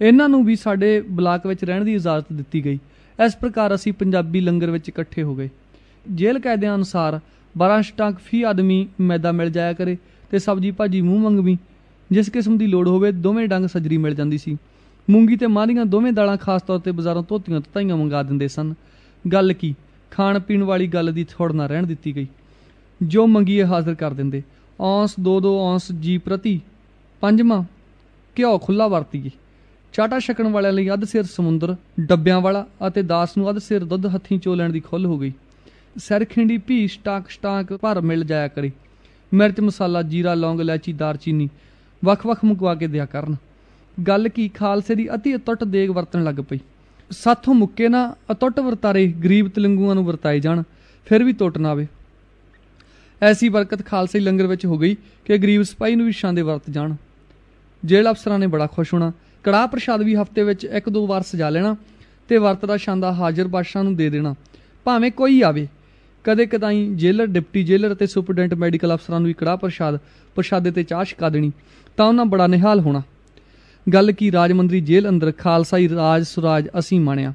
ਇਹਨਾਂ ਨੂੰ ਵੀ ਸਾਡੇ ਬਲਾਕ ਵਿੱਚ ਰਹਿਣ ਦੀ ਇਜਾਜ਼ਤ ਦਿੱਤੀ ਗਈ ਇਸ ਪ੍ਰਕਾਰ ਅਸੀਂ ਪੰਜਾਬੀ ਲੰਗਰ ਵਿੱਚ ਇਕੱਠੇ ਹੋ ਗਏ ਜੇਲ੍ਹ ਕੈਦਿਆਂ ਅਨੁਸਾਰ 12 ਸਟਾਂਕ ਫੀ ਆਦਮੀ ਮੈਦਾ ਮਿਲ ਜਾਇਆ ਕਰੇ ਤੇ ਸਬਜੀ ਭਾਜੀ ਮੂੰਹ ਮੰਗਵੀ ਜਿਸ ਕਿਸਮ ਦੀ ਲੋੜ ਹੋਵੇ ਦੋਵੇਂ ਡੰਗ ਸਜਰੀ ਮਿਲ ਜਾਂਦੀ ਸੀ ਮੂੰਗੀ ਤੇ ਮਾਂ ਦੋਵੇਂ ਦਾਲਾਂ ਖਾਸ ਤੌਰ ਤੇ ਬਾਜ਼ਾਰੋਂ ਧੋਤੀਆਂ ਤਤਾਈਆਂ ਮੰਗਾ ਦਿੰਦੇ ਸਨ ਗੱਲ ਕੀ ਖਾਣ ਪੀਣ ਵਾਲੀ ਗੱਲ ਦੀ ਥੋੜ ਨਾ ਰਹਿਣ ਦਿੱਤੀ ਗਈ ਜੋ ਮੰਗੀਏ ਹਾਜ਼ਰ ਕਰ ਦਿੰਦੇ ਔਂਸ 2-2 ਔਂਸ ਜੀ ਪ੍ਰਤੀ ਪੰਜਵਾਂ ਘਿਓ ਖੁੱਲਾ ਵਰਤੀਏ ਚਾਟਾ ਛਕਣ ਵਾਲਿਆਂ ਲਈ ਅੱਧ ਸਿਰ ਸਮੁੰਦਰ ਡੱਬਿਆਂ ਵਾਲਾ ਅਤੇ ਦਾਸ ਨੂੰ ਅੱਧ ਸਿਰ ਦੁੱਧ ਹੱਥੀਂ ਚੋ ਲੈਣ ਦੀ ਖੁੱਲ ਹੋ ਗਈ ਸਰਖਿੰਡੀ ਭੀ ਸਟਾਕ ਸਟਾਕ ਭਰ ਮਿਲ ਜਾਇਆ ਕਰੀ ਮਿਰਚ ਮਸਾਲਾ ਜੀਰਾ ਲੌਂਗ ਇਲਾਚੀ ਦਾਰਚੀਨੀ ਵੱਖ-ਵੱਖ ਮੁਕਵਾ ਕੇ ਦਿਆ ਕਰਨ ਗੱਲ ਕੀ ਖਾਲਸੇ ਦੀ ਅਤੀ ਅਟੁੱਟ ਦੇਗ ਵਰਤਣ ਲੱਗ ਪਈ ਸਾਥੋਂ ਮੁੱਕੇ ਨਾ ਅਟੁੱਟ ਵਰਤਾਰੇ ਗਰੀਬ ਤਲੰਗੂਆਂ ਨੂੰ ਵਰਤਾਏ ਜਾਣ ਫਿਰ ਵੀ ਟੁੱਟ ਨਾ ਆਵੇ ਐਸੀ ਬਰਕਤ ਖਾਲਸੇ ਲੰਗਰ ਵਿੱਚ ਹੋ ਗਈ ਕਿ ਗਰੀਬ ਸਪਾਈ ਨੂੰ ਵੀ ਛਾਂਦੇ ਵਰਤ ਜਾਣ ਜੇਲ੍ਹ ਅਫਸਰਾਂ ਨੇ ਬੜਾ ਖੁਸ਼ ਹੋਣਾ ਕੜਾ ਪ੍ਰਸ਼ਾਦ ਵੀ ਹਫਤੇ ਵਿੱਚ ਇੱਕ ਦੋ ਵਾਰ ਸਜਾ ਲੈਣਾ ਤੇ ਵਰਤ ਦਾ ਛਾਂਦਾ ਹਾਜ਼ਰ ਬਾਦਸ਼ਾਹ ਨੂੰ ਦੇ ਦੇਣਾ ਭਾਵੇਂ ਕੋਈ ਆਵੇ ਕਦੇ ਕਦਾਈ ਜੇਲਰ ਡਿਪਟੀ ਜੇਲਰ ਅਤੇ ਸੁਪਰਡੈਂਟ ਮੈਡੀਕਲ ਅਫਸਰਾਂ ਨੂੰ ਵੀ ਕੜਾ ਪ੍ਰਸ਼ਾਦ ਪ੍ਰਸ਼ਾਦੇ ਤੇ ਚਾਹ ਛਕਾ ਦੇਣੀ ਤਾਂ ਉਹਨਾਂ ਬੜਾ ਨਿਹਾਲ ਹੋਣਾ ਗੱਲ ਕੀ ਰਾਜ ਮੰਦਰੀ ਜੇਲ੍ਹ ਅੰਦਰ ਖਾਲਸਾਈ ਰਾਜ ਸੁਰਾਜ ਅਸੀਂ ਮਾਣਿਆ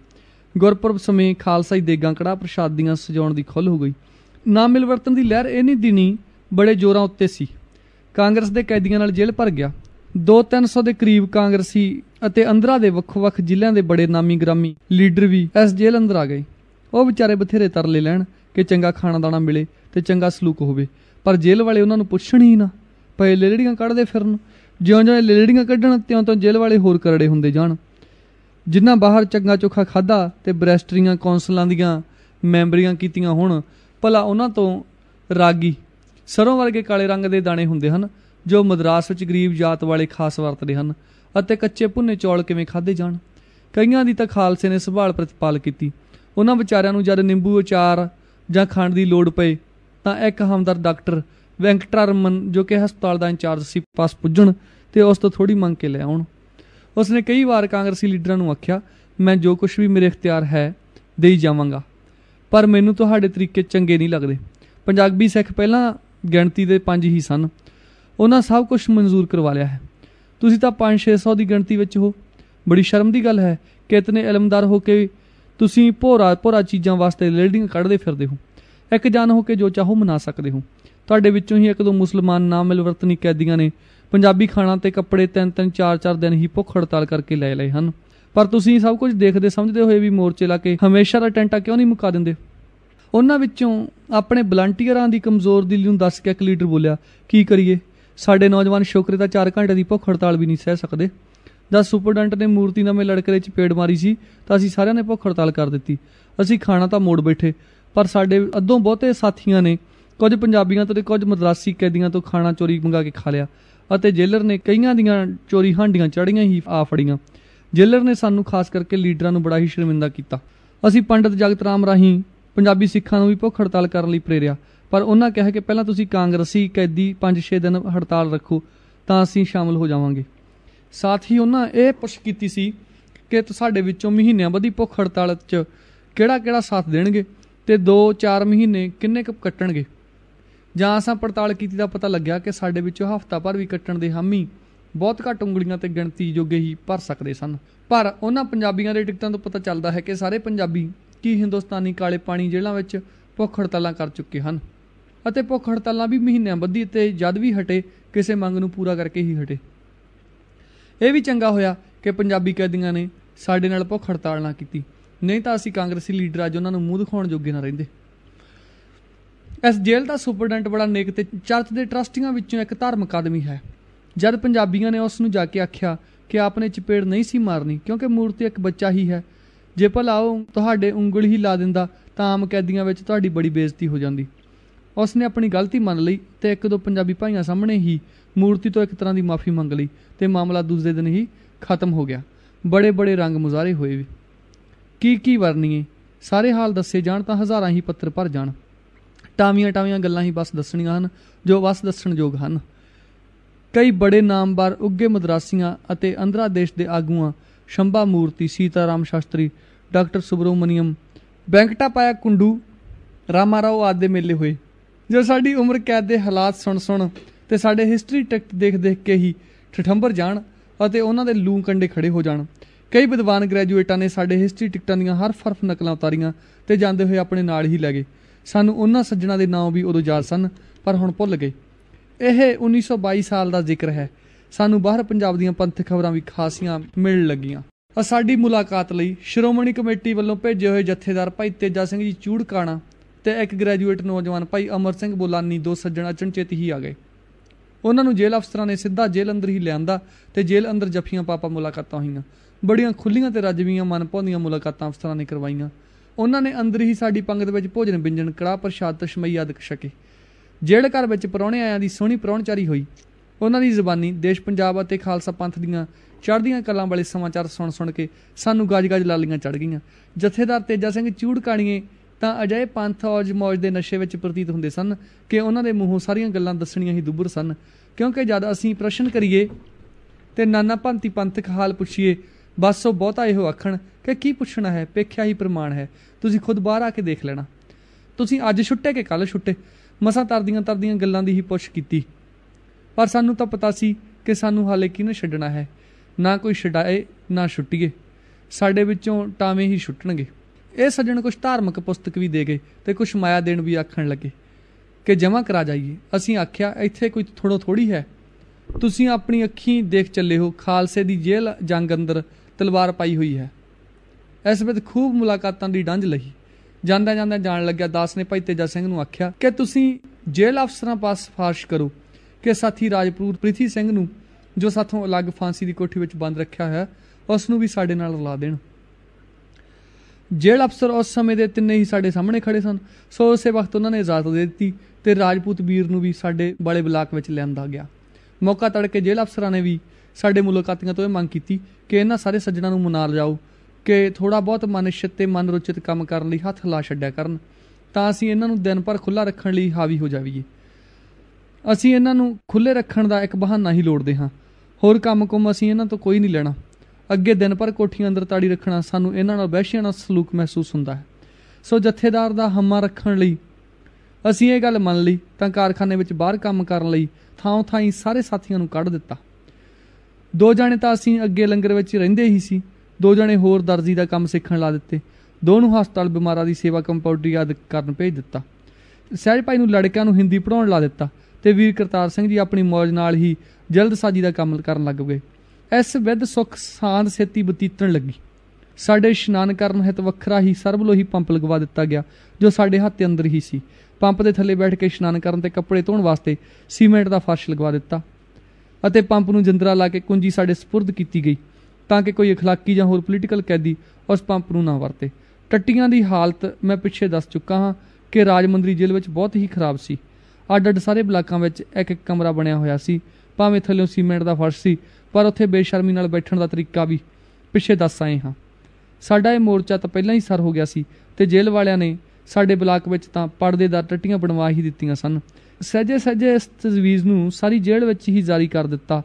ਗੁਰਪੁਰਬ ਸਮੇਂ ਖਾਲਸਾਈ ਦੇਗਾਂ ਕੜਾ ਪ੍ਰਸ਼ਾਦ ਦੀਆਂ ਸਜਾਉਣ ਦੀ ਖੁੱਲ ਹੋ ਗਈ ਨਾ ਮਿਲਵਰਤਨ ਦੀ ਲਹਿਰ ਇਹ ਨਹੀਂ ਦਿਨੀ ਬੜੇ ਜ਼ੋਰਾਂ ਉੱਤੇ ਸੀ ਕਾਂਗਰਸ ਦੇ ਕੈਦੀਆਂ ਨਾਲ ਜੇਲ੍ਹ ਭਰ ਗਿਆ 2-300 ਦੇ ਕਰੀਬ ਕਾਂਗਰਸੀ ਅਤੇ ਅੰਦਰਾ ਦੇ ਵੱਖ-ਵੱਖ ਜ਼ਿਲ੍ਹਿਆਂ ਦੇ ਬੜੇ ਨਾਮੀ ਗ੍ਰਾਮੀ ਲੀਡਰ ਵੀ ਇਸ ਜੇਲ੍ਹ ਅੰਦਰ ਆ ਗਏ ਉਹ ਵਿਚਾਰੇ ਬਥੇਰੇ ਤਰਲੇ ਲੈਣ ਕਿ ਚੰਗਾ ਖਾਣਾ ਦਾਣਾ ਮਿਲੇ ਤੇ ਚੰਗਾ ਸਲੂਕ ਹੋਵੇ ਪਰ ਜੇਲ੍ਹ ਵਾਲੇ ਉਹਨਾਂ ਨੂੰ ਪੁੱਛਣ ਹੀ ਨਾ ਪਏ ਲੇੜੀਆਂ ਕੱਢਦੇ ਫਿਰਨ ਜਿਉਂ-ਜਿਉਂ ਲੇੜੀਆਂ ਕੱਢਣ ਤਿਉਂ-ਤਿਉਂ ਜੇਲ੍ਹ ਵਾਲੇ ਹੋਰ ਕਰੜੇ ਹੁੰਦੇ ਜਾਣ ਜਿੰਨਾ ਬਾਹਰ ਚੰਗਾ ਚੋਖਾ ਖਾਦਾ ਤੇ ਬਰੈਸਟਰੀਆਂ ਕੌਂਸਲਾਂ ਦੀਆਂ ਮੈਂਬਰੀਆਂ ਕੀਤੀਆਂ ਹੁਣ ਭਲਾ ਉਹਨਾਂ ਤੋਂ ਰਾਗੀ ਸਰੋਂ ਵਰਗੇ ਕਾਲੇ ਰੰਗ ਦੇ ਦਾਣੇ ਹੁੰਦੇ ਹਨ ਜੋ ਮਦਰਾਸ ਵਿੱਚ ਗਰੀਬ ਜਾਤ ਵਾਲੇ ਖਾਸ ਵਰਤਦੇ ਹਨ ਅਤੇ ਕੱਚੇ ਭੁੰਨੇ ਚੌਲ ਕਿਵੇਂ ਖਾਦੇ ਜਾਣ ਕਈਆਂ ਦੀ ਤਾਂ ਖਾਲਸੇ ਨੇ ਸੰਭਾਲ ਪ੍ਰਤੀਪਾਲ ਕੀਤੀ ਉਹਨਾਂ ਵਿਚਾਰਿਆਂ ਨੂੰ ਜਦ ਨਿੰਬੂ ਅਚਾਰ ਜਾਂ ਖਾਣ ਦੀ ਲੋੜ ਪਏ ਤਾਂ ਇੱਕ ਹਮਦਰ ਡਾਕਟਰ ਵੈਂਕਟਰਮਨ ਜੋ ਕਿ ਹਸਪਤਾਲ ਦਾ ਇੰਚਾਰਜ ਸੀ ਪਾਸ ਪੁੱਜਣ ਤੇ ਉਸ ਤੋਂ ਥੋੜੀ ਮੰਗ ਕੇ ਲੈ ਆਉਣ ਉਸਨੇ ਕਈ ਵਾਰ ਕਾਂਗਰਸੀ ਲੀਡਰਾਂ ਨੂੰ ਆਖਿਆ ਮੈਂ ਜੋ ਕੁਝ ਵੀ ਮੇਰੇ ਇਖਤਿਆਰ ਹੈ ਦੇਈ ਜਾਵਾਂਗਾ ਪਰ ਮੈਨੂੰ ਤੁਹਾਡੇ ਤਰੀਕੇ ਚੰਗੇ ਨਹੀਂ ਲੱਗਦੇ ਪੰਜਾਬੀ ਸਿੱਖ ਪਹਿਲਾਂ ਗਿਣਤੀ ਦੇ 5 ਹੀ ਸਨ ਉਹਨਾਂ ਸਭ ਕੁਝ ਮਨਜ਼ੂਰ ਕਰਵਾ ਲਿਆ ਹੈ ਤੁਸੀਂ ਤਾਂ 5-600 ਦੀ ਗਿਣਤੀ ਵਿੱਚ ਹੋ ਬੜੀ ਸ਼ਰਮ ਦੀ ਗੱਲ ਹੈ ਕਿ ਇਤਨੇ ਇਲਮਦਾਰ ਹੋ ਕੇ ਤੁਸੀਂ ਭੋਰਾ ਭੋਰਾ ਚੀਜ਼ਾਂ ਵਾਸਤੇ ਲੇਡਿੰਗ ਕੱਢਦੇ ਫਿਰਦੇ ਹੋ ਇੱਕ ਜਾਨ ਹੋ ਕੇ ਜੋ ਚਾਹੋ ਮਨਾ ਸਕਦੇ ਹੋ ਤੁਹਾਡੇ ਵਿੱਚੋਂ ਹੀ ਇੱਕ ਦੋ ਮੁਸਲਮਾਨ ਨਾ ਮਿਲਵਰਤਨੀ ਕੈਦੀਆਂ ਨੇ ਪੰਜਾਬੀ ਖਾਣਾ ਤੇ ਕੱਪੜੇ ਤਿੰਨ ਤਿੰਨ ਚਾਰ ਚਾਰ ਦਿਨ ਹੀ ਭੁੱਖ ਹੜਤਾਲ ਕਰਕੇ ਲੈ ਲਏ ਹਨ ਪਰ ਤੁਸੀਂ ਸਭ ਕੁਝ ਦੇਖਦੇ ਸਮਝਦੇ ਹੋਏ ਵੀ ਮੋਰਚੇ ਲਾ ਕੇ ਹਮੇਸ਼ਾ ਦਾ ਟੈਂਟਾ ਕਿਉਂ ਨਹੀਂ ਮੁਕਾ ਦਿੰਦੇ ਉਹਨਾਂ ਵਿੱਚੋਂ ਆਪਣੇ ਵਲੰਟੀਅਰਾਂ ਦੀ ਕਮਜ਼ੋਰ ਦਿਲ ਨੂੰ ਦੱਸ ਕੇ ਇੱਕ ਲੀਡਰ ਬੋਲਿਆ ਕੀ ਕਰੀਏ ਸਾਡੇ ਨੌਜਵਾਨ ਸ਼ੋਕਰੇ ਦਾ 4 ਘੰਟੇ ਦੀ ਭੁੱਖ ਹੜਤਾਲ ਵੀ ਨਹੀਂ ਸਹਿ ਸਕਦੇ ਜਦ ਸੁਪਰਡੈਂਟ ਨੇ ਮੂਰਤੀ ਨਾਮੇ ਲੜਕਰੇ 'ਚ ਪੇੜ ਮਾਰੀ ਸੀ ਤਾਂ ਅਸੀਂ ਸਾਰਿਆਂ ਨੇ ਭੁੱਖ ਹੜਤਾਲ ਕਰ ਦਿੱਤੀ ਅਸੀਂ ਖਾਣਾ ਤਾਂ ਮੋੜ ਬੈਠੇ ਪਰ ਸਾਡੇ ਅੱਧੋਂ ਬਹੁਤੇ ਸਾਥੀਆਂ ਨੇ ਕੁਝ ਪੰਜਾਬੀਆਂ ਤੋਂ ਤੇ ਕੁਝ ਮਦਰਾਸੀ ਕੈਦੀਆਂ ਤੋਂ ਖਾਣਾ ਚੋਰੀ ਮੰਗਾ ਕੇ ਖਾ ਲਿਆ ਅਤੇ ਜੇਲਰ ਨੇ ਕਈਆਂ ਦੀਆਂ ਚੋਰੀ ਹਾਂਡੀਆਂ ਚੜੀਆਂ ਹੀ ਆ ਫੜੀਆਂ ਜੇਲਰ ਨੇ ਸਾਨੂੰ ਖਾਸ ਕਰਕੇ ਲੀਡਰਾਂ ਨੂੰ ਬੜਾ ਹੀ ਸ਼ਰਮਿੰਦਾ ਕੀਤਾ ਅਸੀਂ ਪੰਡਤ ਜਗਤ ਰਾਮ ਰਾਹੀਂ ਪੰਜਾਬੀ ਸਿੱਖਾਂ ਨੂੰ ਵੀ ਭੁੱਖ ਹੜਤਾਲ ਕਰਨ ਲਈ ਪ੍ਰੇਰਿਆ ਪਰ ਉਹਨਾਂ ਕਿਹਾ ਕਿ ਪਹਿਲਾਂ ਤੁਸੀਂ ਕਾਂਗਰਸੀ ਕੈਦੀ 5-6 ਦਿਨ ਹੜਤਾਲ ਰੱਖੋ ਤਾਂ ਅਸੀਂ ਸ਼ਾਮਲ ਹੋ ਜਾਵਾਂਗੇ ਸਾਥ ਹੀ ਉਹਨਾਂ ਇਹ ਪੁੱਛ ਕੀਤੀ ਸੀ ਕਿ ਸਾਡੇ ਵਿੱਚੋਂ ਮਹੀਨਿਆਂ ਬਧੀ ਭੁੱਖ ਹੜਤਾਲ 'ਚ ਕਿਹੜਾ-ਕਿਹੜਾ ਸਾਥ ਦੇਣਗੇ ਤੇ 2-4 ਮਹੀਨੇ ਕਿੰਨੇ ਕੁ ਕੱਟਣਗੇ ਜਾਂ ਅਸਾਂ ਪੜਤਾਲ ਕੀਤੀ ਦਾ ਪਤਾ ਲੱਗਿਆ ਕਿ ਸਾਡੇ ਵਿੱਚੋਂ ਹਫ਼ਤਾ ਭਰ ਵੀ ਕੱਟਣ ਦੇ ਹਾਮੀ ਬਹੁਤ ਘੱਟ ਉਂਗਲੀਆਂ ਤੇ ਗਿਣਤੀ ਜੋਗੇ ਹੀ ਭਰ ਸਕਦੇ ਸਨ ਪਰ ਉਹਨਾਂ ਪੰਜਾਬੀਆਂ ਦੇ ਟਿਕਟਾਂ ਤੋਂ ਪਤਾ ਚੱਲਦਾ ਹੈ ਕਿ ਸਾਰੇ ਪੰਜਾਬੀ ਕੀ ਹਿੰਦੁਸਤਾਨੀ ਕਾਲੇ ਪਾਣੀ ਜੇਲ੍ਹਾਂ ਵਿੱਚ ਭੁੱਖ ਹੜਤਾਲਾਂ ਕਰ ਚੁੱਕੇ ਹਨ ਅਤੇ ਭੁੱਖ ਹੜਤਾਲਾਂ ਵੀ ਮਹੀਨਿਆਂ ਬੱਧੀ ਤੇ ਜਦ ਵੀ ਹਟੇ ਕਿਸੇ ਮੰਗ ਨੂੰ ਪੂਰਾ ਕਰਕੇ ਹੀ ਹਟੇ ਇਹ ਵੀ ਚੰਗਾ ਹੋਇਆ ਕਿ ਪੰਜਾਬੀ ਕੈਦੀਆਂ ਨੇ ਸਾਡੇ ਨਾਲ ਭੁੱਖ ਹੜਤਾਲ ਨਾ ਕੀਤੀ ਨਹੀਂ ਤਾਂ ਅਸੀਂ ਕਾਂਗਰਸੀ ਲੀਡਰ ਅੱਜ ਉਹਨਾਂ ਨੂੰ ਮੂੰਹ ਦਿਖਾਉਣ ਜੋਗੇ ਨਾ ਰਹਿੰਦੇ ਇਸ ਜੇਲ੍ਹ ਦਾ ਸੁਪਰਡੈਂਟ ਬੜਾ ਨੇਕ ਤੇ ਚਰਚ ਦੇ ਟਰਸਟੀਆਂ ਵਿੱਚੋਂ ਇੱਕ ਧਾਰਮਿਕ ਆਦਮੀ ਹੈ ਜਦ ਪੰਜਾਬੀਆਂ ਨੇ ਉਸ ਨੂੰ ਜਾ ਕੇ ਆਖਿਆ ਕਿ ਆਪਨੇ ਚਪੇੜ ਨਹੀਂ ਸੀ ਮਾਰਨੀ ਕਿਉਂਕਿ ਮੂਰਤੀ ਇੱਕ ਬੱਚਾ ਹੀ ਹੈ ਜੇ ਭਲਾ ਉਹ ਤੁਹਾਡੇ ਉਂਗਲ ਹੀ ਲਾ ਦਿੰਦਾ ਤਾਂ ਆਮ ਕੈਦੀਆਂ ਵਿੱਚ ਤੁਹਾਡੀ ਬੜੀ ਬੇਇੱਜ਼ਤੀ ਹੋ ਜਾਂਦੀ ਉਸ ਨੇ ਆਪਣੀ ਗਲਤੀ ਮੰਨ ਲਈ ਤੇ ਇੱਕ ਦੋ ਪੰਜਾਬੀ ਭਾਈਆਂ ਸਾਹਮਣੇ ਹੀ ਮੂਰਤੀ ਤੋਂ ਇੱਕ ਤਰ੍ਹਾਂ ਦੀ ਮਾਫੀ ਮੰਗ ਲਈ ਤੇ ਮਾਮਲਾ ਦੂਜੇ ਦਿਨ ਹੀ ਖਤਮ ਹੋ ਗਿਆ ਬੜੇ ਬੜੇ ਰੰਗ ਮੁਜ਼ਾਰੇ ਹੋਏ ਵੀ ਕੀ ਕੀ ਵਰਨੀਏ ਸਾਰੇ ਹਾਲ ਦੱਸੇ ਜਾਣ ਤਾਂ ਹਜ਼ਾਰਾਂ ਹੀ ਪੱਤਰ ਭਰ ਜਾਣ ਟਾਵੀਆਂ ਟਾਵੀਆਂ ਗੱਲਾਂ ਹੀ ਬਸ ਦੱਸਣੀਆਂ ਹਨ ਜੋ ਬਸ ਦੱਸਣ ਯੋਗ ਹਨ ਕਈ ਬੜੇ ਨਾਮਵਰ ਉੱਗੇ ਮਦਰਾਸੀਆਂ ਅਤੇ ਅੰਧਰਾ ਦੇਸ਼ ਦੇ ਆਗੂਆਂ ਸ਼ੰਭਾ ਮੂਰਤੀ ਸੀਤਾਰਾਮ ਸ਼ਾਸਤਰੀ ਡਾਕਟਰ ਸੁਬਰੋਮਨੀਅਮ ਪਾਇਆ ਕੁੰਡੂ ਰਾਮਾਰਾਓ ਆਦਿ ਮੇਲੇ ਹੋਏ ਜੋ ਸਾਡੀ ਉਮਰ ਕੈਦ ਦੇ ਹਾਲਾਤ ਸੁਣ ਸੁਣ ਤੇ ਸਾਡੇ ਹਿਸਟਰੀ ਟਿਕਟ ਦੇਖ ਦੇਖ ਕੇ ਹੀ ਠਠੰਬਰ ਜਾਣ ਅਤੇ ਉਹਨਾਂ ਦੇ ਲੂ ਕੰਡੇ ਖੜੇ ਹੋ ਜਾਣ ਕਈ ਵਿਦਵਾਨ ਗ੍ਰੈਜੂਏਟਾਂ ਨੇ ਸਾਡੇ ਹਿਸਟਰੀ ਟਿਕਟਾਂ ਦੀਆਂ ਹਰ ਫਰਫ ਨਕਲਾਂ ਉਤਾਰੀਆਂ ਤੇ ਜਾਂਦੇ ਹੋਏ ਆਪਣੇ ਨਾਲ ਹੀ ਲੈ ਗਏ ਸਾਨੂੰ ਉਹਨਾਂ ਸੱਜਣਾ ਦੇ ਨਾਮ ਵੀ ਉਦੋਂ ਯਾਦ ਸਨ ਪਰ ਹੁਣ ਭੁੱਲ ਗਏ ਇਹ 1922 ਸਾਲ ਦਾ ਜ਼ਿਕਰ ਹੈ ਸਾਨੂੰ ਬਾਹਰ ਪੰਜਾਬ ਦੀਆਂ ਪੰਥ ਖਬਰਾਂ ਵੀ ਖਾਸੀਆਂ ਮਿਲਣ ਲੱਗੀਆਂ ਸਾਡੀ ਮੁਲਾਕਾਤ ਲਈ ਸ਼੍ਰੋਮਣੀ ਕਮੇਟੀ ਵੱਲੋਂ ਭੇਜੇ ਹੋਏ ਜਥੇਦਾਰ ਭਾਈ ਤੇਜਾ ਸਿੰਘ ਜੀ ਚੂੜਕਾਣਾ ਤੇ ਇੱਕ ਗ੍ਰੈਜੂਏਟ ਨੌਜਵਾਨ ਭਾਈ ਅਮਰ ਸਿੰਘ ਬੋਲਾਨੀ ਦੋ ਸੱਜਣ ਅਚਨਚੇਤ ਹੀ ਆ ਗਏ ਉਹਨਾਂ ਨੂੰ ਜੇਲ੍ਹ ਅਫਸਰਾਂ ਨੇ ਸਿੱਧਾ ਜੇਲ੍ਹ ਅੰਦਰ ਹੀ ਲਿਆਂਦਾ ਤੇ ਜੇਲ੍ਹ ਅੰਦਰ ਜਫੀਆਂ ਪਾਪਾ ਮੁਲਾਕਾਤਾਂ ਹੋਈਆਂ ਬੜੀਆਂ ਖੁੱਲੀਆਂ ਤੇ ਰੱਜਵੀਆਂ ਮਨਪੌਂਦੀਆਂ ਮੁਲਾਕਾਤਾਂ ਅਫਸਰਾਂ ਨੇ ਕਰਵਾਈਆਂ ਉਹਨਾਂ ਨੇ ਅੰਦਰ ਹੀ ਸਾਡੀ ਪੰਗਤ ਵਿੱਚ ਭੋਜਨ ਬਿੰਜਣ ਕੜਾ ਪ੍ਰਸ਼ਾਦ ਤਸ਼ਮਈ ਆਦਿਕ ਛਕੇ ਜੇਲ੍ਹ ਘਰ ਵਿੱਚ ਪਰੌਣੇ ਆਇਆਂ ਦੀ ਸੋਹਣੀ ਪਰੌਣਚਾਰੀ ਹੋਈ ਉਹਨਾਂ ਦੀ ਜ਼ੁਬਾਨੀ ਦੇਸ਼ ਪੰਜਾਬ ਅਤੇ ਖਾਲਸਾ ਪੰਥ ਦੀਆਂ ਚੜ੍ਹਦੀਆਂ ਕਲਾਂ ਵਾਲੇ ਸਮਾਚਾਰ ਸੁਣ ਸੁਣ ਕੇ ਸਾਨੂੰ ਗਾਜ-ਗਾਜ ਲਾਲੀਆਂ ਚੜ ਗਈਆਂ ਜਥੇਦਾਰ ਤੇਜਾ ਸਿੰਘ ਚੂੜਕਾਣੀਏ ਤਾਂ ਅਜੇ ਪੰਥ ਔਜ ਮੌਜ ਦੇ ਨਸ਼ੇ ਵਿੱਚ ਪ੍ਰਤੀਤ ਹੁੰਦੇ ਸਨ ਕਿ ਉਹਨਾਂ ਦੇ ਮੂੰਹੋਂ ਸਾਰੀਆਂ ਗੱਲਾਂ ਦੱਸਣੀਆਂ ਹੀ ਦੁੱਬਰ ਸਨ ਕਿਉਂਕਿ ਜਦ ਅਸੀਂ ਪ੍ਰਸ਼ਨ ਕਰੀਏ ਤੇ ਨਾਨਾ ਭੰਤੀ ਪੰਥਕ ਹਾਲ ਪੁੱਛੀਏ ਬਸ ਉਹ ਬਹੁਤਾ ਇਹੋ ਆਖਣ ਕਿ ਕੀ ਪੁੱਛਣਾ ਹੈ ਪੇਖਿਆ ਹੀ ਪ੍ਰਮਾਣ ਹੈ ਤੁਸੀਂ ਖੁਦ ਬਾਹਰ ਆ ਕੇ ਦੇਖ ਲੈਣਾ ਤੁਸੀਂ ਅੱਜ ਛੁੱਟੇ ਕਿ ਕੱਲ ਛੁੱਟੇ ਮਸਾਂ ਤਰਦੀਆਂ ਤਰਦੀਆਂ ਗੱਲਾਂ ਦੀ ਹੀ ਪੁੱਛ ਕੀਤੀ ਪਰ ਸਾਨੂੰ ਤਾਂ ਪਤਾ ਸੀ ਕਿ ਸਾਨੂੰ ਹਾਲੇ ਕਿਹਨੇ ਛੱਡਣਾ ਹੈ ਨਾ ਕੋਈ ਛਡਾਏ ਨਾ ਛੁੱਟੀਏ ਸਾਡੇ ਵਿੱਚੋਂ ਟਾਵੇਂ ਹੀ ਛੁੱਟਣਗੇ ਇਹ ਸੱਜਣ ਕੁਝ ਧਾਰਮਿਕ ਪੁਸਤਕ ਵੀ ਦੇ ਗਏ ਤੇ ਕੁਝ ਮਾਇਆ ਦੇਣ ਵੀ ਆਖਣ ਲੱਗੇ ਕਿ ਜਮਾ ਕਰਾ ਜਾਈਏ ਅਸੀਂ ਆਖਿਆ ਇੱਥੇ ਕੋਈ ਥੋੜੋ ਥੋੜੀ ਹੈ ਤੁਸੀਂ ਆਪਣੀ ਅੱਖੀਂ ਦੇਖ ਚੱਲੇ ਹੋ ਖਾਲਸੇ ਦੀ ਜੇਲ੍ਹ ਜੰਗ ਅੰਦਰ ਤਲਵਾਰ ਪਾਈ ਹੋਈ ਹੈ ਇਸ ਵਿੱਚ ਖੂਬ ਮੁਲਾਕਾਤਾਂ ਦੀ ਡੰਝ ਲਈ ਜਾਂਦਾ ਜਾਂਦਾ ਜਾਣ ਲੱਗਿਆ ਦਾਸ ਨੇ ਭਾਈ ਤੇਜਾ ਸਿੰਘ ਨੂੰ ਆਖਿਆ ਕਿ ਤੁਸੀਂ ਜੇਲ੍ਹ ਅਫਸਰਾਂ ਪਾਸ ਸਿਫਾਰਿਸ਼ ਕਰੋ ਕਿ ਸਾਥੀ ਰਾਜਪੂਤ ਪ੍ਰਿਥੀ ਸਿੰਘ ਨੂੰ ਜੋ ਸਾਥੋਂ ਅਲੱਗ ਫਾਂਸੀ ਦੀ ਕੋਠੀ ਵਿੱਚ ਬੰਦ ਰੱਖਿਆ ਹੋਇਆ ਉਸ ਨੂੰ ਵੀ ਸਾਡੇ ਨਾਲ ਰਲਾ ਦੇਣ ਜੇਲ ਅਫਸਰ ਉਸ ਸਮੇਂ ਦੇ ਤਿੰਨੇ ਹੀ ਸਾਡੇ ਸਾਹਮਣੇ ਖੜੇ ਸਨ ਸੋ ਉਸੇ ਵਕਤ ਉਹਨਾਂ ਨੇ ਇਜਾਜ਼ਤ ਦੇ ਦਿੱਤੀ ਤੇ ਰਾਜਪੂਤ ਵੀਰ ਨੂੰ ਵੀ ਸਾਡੇ ਬਾਲੇ ਬਲਾਕ ਵਿੱਚ ਲਿਆਂਦਾ ਗਿਆ ਮੌਕਾ ਤੜਕੇ ਜੇਲ੍ਹ ਅਫਸਰਾਂ ਨੇ ਵੀ ਸਾਡੇ ਮੁਲਾਕਾਤੀਆਂ ਤੋਂ ਇਹ ਮੰਗ ਕੀਤੀ ਕਿ ਇਹਨਾਂ ਸਾਰੇ ਸੱਜਣਾਂ ਨੂੰ ਮਨਾ ਲਿਆਓ ਕਿ ਥੋੜਾ ਬਹੁਤ ਮਨਿਸ਼ਤ ਤੇ ਮਨ ਰੁਚਿਤ ਕੰਮ ਕਰਨ ਲਈ ਹੱਥ ਲਾ ਛੱਡਿਆ ਕਰਨ ਤਾਂ ਅਸੀਂ ਇਹਨਾਂ ਨੂੰ ਦਿਨ ਭਰ ਖੁੱਲਾ ਰੱਖਣ ਲਈ ਹਾਵੀ ਹੋ ਜਾਵੀਏ ਅਸੀਂ ਇਹਨਾਂ ਨੂੰ ਖੁੱਲੇ ਰੱਖਣ ਦਾ ਇੱਕ ਬਹਾਨਾ ਹੀ ਲੋੜਦੇ ਹਾਂ ਹੋਰ ਕੰਮ-ਕੁਮ ਅਸੀਂ ਇਹਨਾਂ ਤੋਂ ਕੋਈ ਨਹੀਂ ਲੈਣਾ ਅੱਗੇ ਦਿਨ ਪਰ ਕੋਠੀਆਂ ਅੰਦਰ ਤਾੜੀ ਰੱਖਣਾ ਸਾਨੂੰ ਇਹਨਾਂ ਨਾਲ ਵਹਿਸ਼ੀਆਂ ਨਾਲ ਸਲੂਕ ਮਹਿਸੂਸ ਹੁੰਦਾ ਹੈ ਸੋ ਜਥੇਦਾਰ ਦਾ ਹਮਾ ਰੱਖਣ ਲਈ ਅਸੀਂ ਇਹ ਗੱਲ ਮੰਨ ਲਈ ਤਾਂ ਕਾਰਖਾਨੇ ਵਿੱਚ ਬਾਹਰ ਕੰਮ ਕਰਨ ਲਈ ਥਾਂ-ਥਾਂ ਹੀ ਸਾਰੇ ਸਾਥੀਆਂ ਨੂੰ ਕੱਢ ਦਿੱਤਾ ਦੋ ਜਣੇ ਤਾਂ ਅਸੀਂ ਅੱਗੇ ਲੰਗਰ ਵਿੱਚ ਰਹਿੰਦੇ ਹੀ ਸੀ ਦੋ ਜਣੇ ਹੋਰ ਦਰਜ਼ੀ ਦਾ ਕੰਮ ਸਿੱਖਣ ਲਾ ਦਿੱਤੇ ਦੋ ਨੂੰ ਹਸਪਤਾਲ ਬਿਮਾਰਾਂ ਦੀ ਸੇਵਾ ਕੰਪਾਊਂਡਰੀ ਆਦ ਕਰਨ ਭੇਜ ਦਿੱਤਾ ਸਹਿਜ ਭਾਈ ਨੂੰ ਲੜਕਿਆਂ ਨੂੰ ਹਿੰਦੀ ਪੜਾਉਣ ਲਾ ਦਿੱਤਾ ਤੇ ਵੀਰ ਕਰਤਾਰ ਸਿੰਘ ਜੀ ਆਪਣੀ ਮੌਜ ਨਾਲ ਹੀ ਜਲਦ ਸਾਜੀ ਦਾ ਕੰਮ ਕਰਨ ਲੱਗ ਗਏ ਇਸ ਵਿਦ ਸੁਖ ਸਾਂਦ ਸੇਤੀ ਬਤੀਤਣ ਲੱਗੀ ਸਾਡੇ ਇਸ਼ਨਾਨ ਕਰਨ ਹਿਤ ਵੱਖਰਾ ਹੀ ਸਰਬਲੋਹੀ ਪੰਪ ਲਗਵਾ ਦਿੱਤਾ ਗਿਆ ਜੋ ਸਾਡੇ ਹੱਥ ਦੇ ਅੰਦਰ ਹੀ ਸੀ ਪੰਪ ਦੇ ਥੱਲੇ ਬੈਠ ਕੇ ਇਸ਼ਨਾਨ ਕਰਨ ਤੇ ਕੱਪੜੇ ਧੋਣ ਵਾਸਤੇ ਸੀਮੈਂਟ ਦਾ ਫਰਸ਼ ਲਗਵਾ ਦਿੱਤਾ ਅਤੇ ਪੰਪ ਨੂੰ ਜਿੰਦਰਾ ਲਾ ਕੇ ਕੁੰਜੀ ਸਾਡੇ سپرد ਕੀਤੀ ਗਈ ਤਾਂ ਕਿ ਕੋਈ اخلاقی ਜਾਂ ਹੋਰ ਪੋਲੀਟੀਕਲ ਕੈਦੀ ਉਸ ਪੰਪ ਨੂੰ ਨਾ ਵਰਤੇ ਟੱਟੀਆਂ ਦੀ ਹਾਲਤ ਮੈਂ ਪਿੱਛੇ ਦੱਸ ਚੁੱਕਾ ਹਾਂ ਕਿ ਰਾਜਮੰਦਰੀ ਜੇਲ੍ਹ ਵਿੱਚ ਬਹੁਤ ਹੀ ਖਰਾਬ ਸੀ ਅੱਡ-ਅੱਡ ਸਾਰੇ ਬਲਾਕਾਂ ਵਿੱਚ ਇੱਕ ਇੱਕ ਕਮਰਾ ਬਣਿਆ ਹੋਇਆ ਸੀ ਭਾਵੇਂ ਥੱਲੇ ਸੀਮੈਂਟ ਦਾ ਫਰਸ਼ ਸੀ ਪਰ ਉੱਥੇ ਬੇਸ਼ਰਮੀ ਨਾਲ ਬੈਠਣ ਦਾ ਤਰੀਕਾ ਵੀ ਪਿੱਛੇ ਦੱਸ ਆਏ ਹਾਂ ਸਾਡਾ ਇਹ ਮੋਰਚਾ ਤਾਂ ਪਹਿਲਾਂ ਹੀ ਸਰ ਹੋ ਗਿਆ ਸੀ ਤੇ ਜੇਲ੍ਹ ਵਾਲਿਆਂ ਨੇ ਸਾਡੇ ਬਲਾਕ ਵਿੱਚ ਤਾਂ ਪਰਦੇ ਦਾ ਟੱਟੀਆਂ ਬਣਵਾ ਹੀ ਦਿੱਤੀਆਂ ਸਨ ਸਹਜੇ ਸਹਜੇ ਇਸ ਤਜਵੀਜ਼ ਨੂੰ ਸਾਰੀ ਜੇਲ੍ਹ ਵਿੱਚ ਹੀ ਜਾਰੀ ਕਰ ਦਿੱਤਾ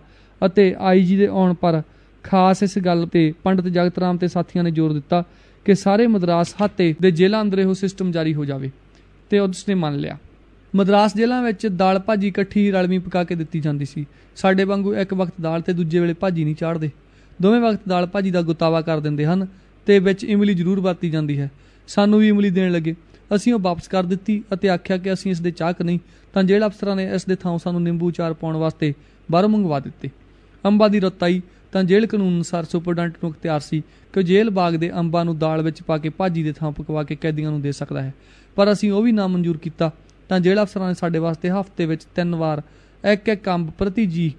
ਅਤੇ ਆਈਜੀ ਦੇ ਆਉਣ ਪਰ ਖਾਸ ਇਸ ਗੱਲ ਤੇ ਪੰਡਤ ਜਗਤ ਰਾਮ ਤੇ ਸਾਥੀਆਂ ਨੇ ਜ਼ੋਰ ਦਿੱਤਾ ਕਿ ਸਾਰੇ ਮਦਰਾਸ ਹਾਤੇ ਦੇ ਜੇਲ੍ਹਾਂ ਅੰਦਰ ਇਹੋ ਸਿਸਟਮ ਜਾਰੀ ਹੋ ਜਾਵੇ ਤੇ ਉਸ ਨੇ ਮੰਨ ਲਿਆ ਮਦਰਾਸ ਜੇਲ੍ਹਾਂ ਵਿੱਚ ਦਾਲ ਭਾਜੀ ਇਕੱਠੀ ਰਲਵੀਂ ਪਕਾ ਕੇ ਦਿੱਤੀ ਜਾਂਦੀ ਸੀ ਸਾਡੇ ਵਾਂਗੂ ਇੱਕ ਵਕਤ ਦਾਲ ਤੇ ਦੂਜੇ ਵੇਲੇ ਭਾਜੀ ਨਹੀਂ ਚਾੜਦੇ ਦੋਵੇਂ ਵਕਤ ਦਾਲ ਭਾਜੀ ਦਾ ਗੁਤਾਵਾ ਕਰ ਦਿੰਦੇ ਹਨ ਤੇ ਵਿੱਚ ਇਮਲੀ ਜ਼ਰੂਰ ਵਰਤੀ ਜਾਂਦੀ ਹੈ ਸਾਨੂੰ ਵੀ ਇਮਲੀ ਦੇਣ ਲੱਗੇ ਅਸੀਂ ਉਹ ਵਾਪਸ ਕਰ ਦਿੱਤੀ ਅਤੇ ਆਖਿਆ ਕਿ ਅਸੀਂ ਇਸ ਦੇ ਚਾਹਕ ਨਹੀਂ ਤਾਂ ਜੇਲ੍ਹ ਅਫਸਰਾਂ ਨੇ ਇਸ ਦੇ ਥਾਂ ਸਾਨੂੰ ਨਿੰਬੂ ਚਾਰ ਪਾਉਣ ਵਾਸਤੇ ਬਾਹਰੋਂ ਮੰਗਵਾ ਦਿੱਤੇ ਅੰਬਾ ਦੀ ਰਤਾਈ ਤਾਂ ਜੇਲ੍ਹ ਕਾਨੂੰਨ ਅਨੁਸਾਰ ਸੁਪਰਡੈਂਟ ਨੂੰ ਇਖਤਿਆਰ ਸੀ ਕਿ ਜੇਲ੍ਹ ਬਾਗ ਦੇ ਅੰਬਾਂ ਨੂੰ ਦਾਲ ਵਿੱਚ ਪਾ ਕੇ ਭਾਜੀ ਦੇ ਥਾਂ ਪਕਵਾ ਕੇ ਕੈਦੀਆਂ ਨੂੰ ਦੇ ਸਕਦਾ ਹੈ ਪਰ ਅਸੀਂ ਉਹ ਵੀ ਨਾ ਮਨਜ਼ੂਰ ਕੀਤਾ ਤਾਂ ਜੇਲ੍ਹ ਅਫਸਰਾਂ ਨੇ ਸਾਡੇ ਵਾਸਤੇ ਹਫ਼ਤੇ ਵਿੱਚ ਤਿੰਨ ਵਾਰ ਇੱਕ ਇੱਕ ਅੰਬ ਪ੍ਰਤੀ ਜੀ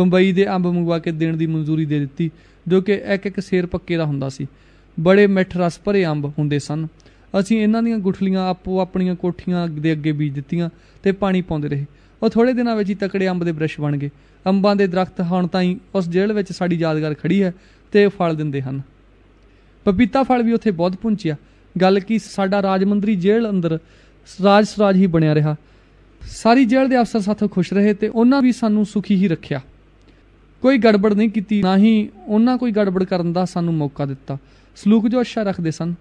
ਬੰਬਈ ਦੇ ਅੰਬ ਮੰਗਵਾ ਕੇ ਦੇਣ ਦੀ ਮਨਜ਼ੂਰੀ ਦੇ ਦਿੱਤੀ ਜੋ ਕਿ ਇੱਕ ਇੱਕ ਸੇਰ ਪੱਕੇ ਦਾ ਹੁੰਦਾ ਸੀ ਬੜੇ ਮਿੱਠ ਰਸ ਭਰੇ ਅੰਬ ਹੁੰਦੇ ਸਨ ਅਸੀਂ ਇਹਨਾਂ ਦੀਆਂ ਗੁਠਲੀਆਂ ਆਪੋ ਆਪਣੀਆਂ ਕੋਠੀਆਂ ਦੇ ਅੱਗੇ ਬੀਜ ਦਿੱਤੀਆਂ ਤੇ ਪਾਣੀ ਪਾਉਂਦੇ ਰਹੇ ਉਹ ਥੋੜੇ ਦਿਨਾਂ ਵਿੱਚ ਹੀ ਤਕੜੇ ਅੰਬ ਦੇ ਬ੍ਰਸ਼ ਬਣ ਗਏ ਅੰਬਾਂ ਦੇ ਦਰਖਤ ਹੁਣ ਤਾਈਂ ਉਸ ਜੇਲ੍ਹ ਵਿੱਚ ਸਾਡੀ ਯਾਦਗਾਰ ਖੜੀ ਹੈ ਤੇ ਫਲ ਦਿੰਦੇ ਹਨ ਪਪੀਤਾ ਫਲ ਵੀ ਉੱਥੇ ਬਹੁਤ ਪੁੰਚਿਆ ਗੱਲ ਕੀ ਸਾਡਾ ਰਾਜਮੰਦਰੀ ਜੇਲ੍ਹ ਅੰਦਰ ਸਰਾਜ ਸਰਾਜ ਹੀ ਬਣਿਆ ਰਿਹਾ ਸਾਰੀ ਜੇਲ੍ਹ ਦੇ ਅਫਸਰ ਸਾਥੋਂ ਖੁਸ਼ ਰਹੇ ਤੇ ਉਹਨਾਂ ਵੀ ਸਾਨੂੰ ਸੁਖੀ ਹੀ ਰੱਖਿਆ ਕੋਈ ਗੜਬੜ ਨਹੀਂ ਕੀਤੀ ਨਾ ਹੀ ਉਹਨਾਂ ਕੋਈ ਗੜਬੜ ਕਰਨ ਦਾ ਸਾਨੂੰ ਮੌਕਾ ਦਿੱਤਾ ਸਲੂਕ ਜੋ ਅੱਛਾ ਰੱਖਦੇ ਸਨ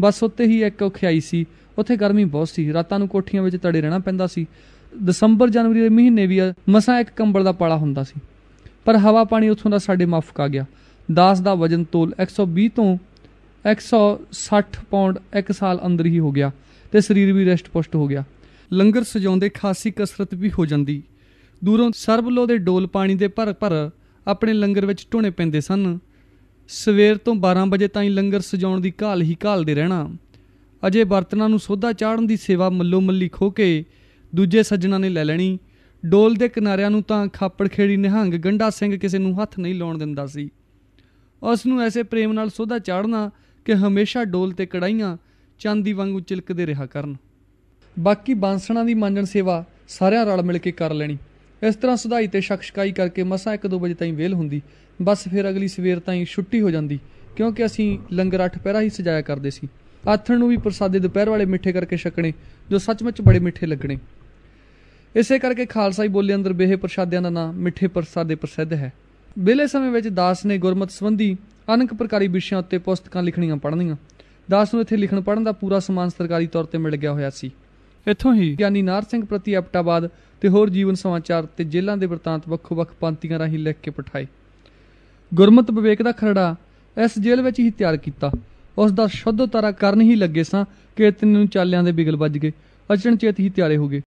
ਬਸ ਉੱਤੇ ਹੀ ਇੱਕ ਔਖਿਆਈ ਸੀ ਉੱਥੇ ਗਰਮੀ ਬਹੁਤ ਸੀ ਰਾਤਾਂ ਨੂੰ ਕੋਠੀਆਂ ਵਿੱਚ ਤੜੇ ਰਹਿਣਾ ਪੈਂਦਾ ਸੀ ਦਸੰਬਰ ਜਨਵਰੀ ਦੇ ਮਹੀਨੇ ਵੀ ਮਸਾਂ ਇੱਕ ਕੰਬਲ ਦਾ ਪਾਲਾ ਹੁੰਦਾ ਸੀ ਪਰ ਹਵਾ ਪਾਣੀ ਉੱਥੋਂ ਦਾ ਸਾਡੇ ਮਾਫਕ ਆ ਗਿਆ ਦਾਸ ਦਾ ਵਜਨ ਤੋਲ 120 ਤੋਂ 160 ਪਾਉਂਡ ਇੱਕ ਸਾਲ ਅੰਦਰ ਹੀ ਹੋ ਗਿਆ ਤੇ ਸਰੀਰ ਵੀ ਰੈਸਟ ਪੁਸ਼ਟ ਹੋ ਗਿਆ ਲੰਗਰ ਸਜਾਉਂਦੇ ਖਾਸੀ ਕਸਰਤ ਵੀ ਹੋ ਜਾਂਦੀ ਦੂਰੋਂ ਸਰਬਲੋ ਦੇ ਡੋਲ ਪਾਣੀ ਦੇ ਭਰ ਭਰ ਆਪਣੇ ਲੰਗਰ ਵਿੱਚ ਢੋਣੇ ਪੈਂਦੇ ਸਨ ਸਵੇਰ ਤੋਂ 12 ਵਜੇ ਤਾਈਂ ਲੰਗਰ ਸਜਾਉਣ ਦੀ ਕਾਲ ਹੀ ਦੇ ਰਹਿਣਾ ਅਜੇ ਬਰਤਨਾਂ ਨੂੰ ਸੋਧਾ ਚਾੜਨ ਦੀ ਸੇਵਾ ਮੱਲੋ ਮੱਲੀ ਖੋ ਕੇ ਦੂਜੇ ਸੱਜਣਾ ਨੇ ਲੈ ਲੈਣੀ ਡੋਲ ਦੇ ਕਿਨਾਰਿਆਂ ਨੂੰ ਤਾਂ ਖਾਪੜ ਖੇੜੀ ਨਿਹੰਗ ਗੰਡਾ ਸਿੰਘ ਕਿਸੇ ਨੂੰ ਹੱਥ ਨਹੀਂ ਲਾਉਣ ਦਿੰਦਾ ਸੀ ਉਸ ਨੂੰ ਐਸੇ ਪ੍ਰੇਮ ਨਾਲ ਸੋਧਾ ਚਾੜਨਾ ਕਿ ਹਮੇਸ਼ਾ ਡੋਲ ਤੇ ਕੜਾਈਆਂ ਚਾਂਦੀ ਵਾਂਗੂ ਚਿਲਕਦੇ ਰਿਹਾ ਕਰਨ ਬਾਕੀ ਬਾਂਸਣਾ ਦੀ ਮਾਂਜਣ ਸੇਵਾ ਸਾਰਿਆਂ ਰਲ ਮਿਲ ਕੇ ਕਰ ਲੈਣੀ ਇਸ ਤਰ੍ਹਾਂ ਸੁਧਾਈ ਤੇ ਸ਼ਖਸ਼ਕਾਈ ਕਰਕੇ ਮਸਾਂ 1-2 ਵਜੇ ਤਾਈਂ ਵੇਲ ਹੁੰਦੀ ਬਸ ਫਿਰ ਅਗਲੀ ਸਵੇਰ ਤਾਈਂ ਛੁੱਟੀ ਹੋ ਜਾਂਦੀ ਕਿਉਂਕਿ ਅਸੀਂ ਲੰਗਰ ਅੱਠ ਪਹਿਰਾ ਹੀ ਸਜਾਇਆ ਕਰਦੇ ਸੀ ਆਥਣ ਨੂੰ ਵੀ ਪ੍ਰਸਾਦੇ ਦੁਪਹਿਰ ਵਾਲੇ ਮਿੱਠੇ ਕਰਕੇ ਛਕਣੇ ਜੋ ਸੱਚਮੁੱਚ ਬੜੇ ਮਿੱਠੇ ਲੱਗਣੇ ਇਸੇ ਕਰਕੇ ਖਾਲਸਾਈ ਬੋਲੇ ਅੰਦਰ ਬੇਹੇ ਪ੍ਰਸਾਦਿਆਂ ਦਾ ਨਾਮ ਮਿੱਠੇ ਪ੍ਰਸਾਦੇ ਪ੍ਰਸਿੱਧ ਹੈ ਬਿਲੇ ਸਮੇਂ ਵਿੱਚ ਦਾਸ ਨੇ ਗੁਰਮਤ ਸੰਬੰਧੀ ਅਨੰਕ ਪ੍ਰਕਾਰੀ ਵਿਸ਼ਿਆਂ ਉੱਤੇ ਪੁਸਤਕਾਂ ਲਿਖਣੀਆਂ ਪੜ੍ਹਨੀਆਂ ਦਾਸ ਨੂੰ ਇੱਥੇ ਲਿਖਣ ਪੜਨ ਦਾ ਪੂਰਾ ਸਮਾਨ ਸਰਕਾਰੀ ਤੌਰ ਤੇ ਮਿਲ ਗਿਆ ਹੋਇਆ ਸੀ ਇੱਥੋਂ ਹੀ ਗਿਆਨੀ ਨਾਰ ਸਿੰਘ ਪ੍ਰਤੀ ਐਪਟਾਬਾਦ ਤੇ ਹੋਰ ਜੀਵਨ ਸਮਾਚਾਰ ਤੇ ਜੇਲ੍ਹਾਂ ਦੇ ਵਰਤਾਂਤ ਵੱਖੋ-ਵੱਖ ਪੰਤੀਆਂ ਰਾਹੀਂ ਲਿਖ ਕੇ ਪਠਾਏ ਗੁਰਮਤ ਵਿਵੇਕ ਦਾ ਖਰੜਾ ਇਸ ਜੇਲ੍ਹ ਵਿੱਚ ਹੀ ਤਿਆਰ ਕੀਤਾ ਉਸ ਦਾ ਸ਼ੁੱਧ ਤਰ੍ਹਾਂ ਕਰਨ ਹੀ ਲੱਗੇ ਸਾਂ ਕਿ ਤਿੰਨ ਨੂੰ ਚਾਲਿਆਂ ਦੇ ਬਿਗਲ ਵੱਜ ਗਏ ਚੇਤ ਹੀ ਤਿਆਰੇ ਹੋ ਗਏ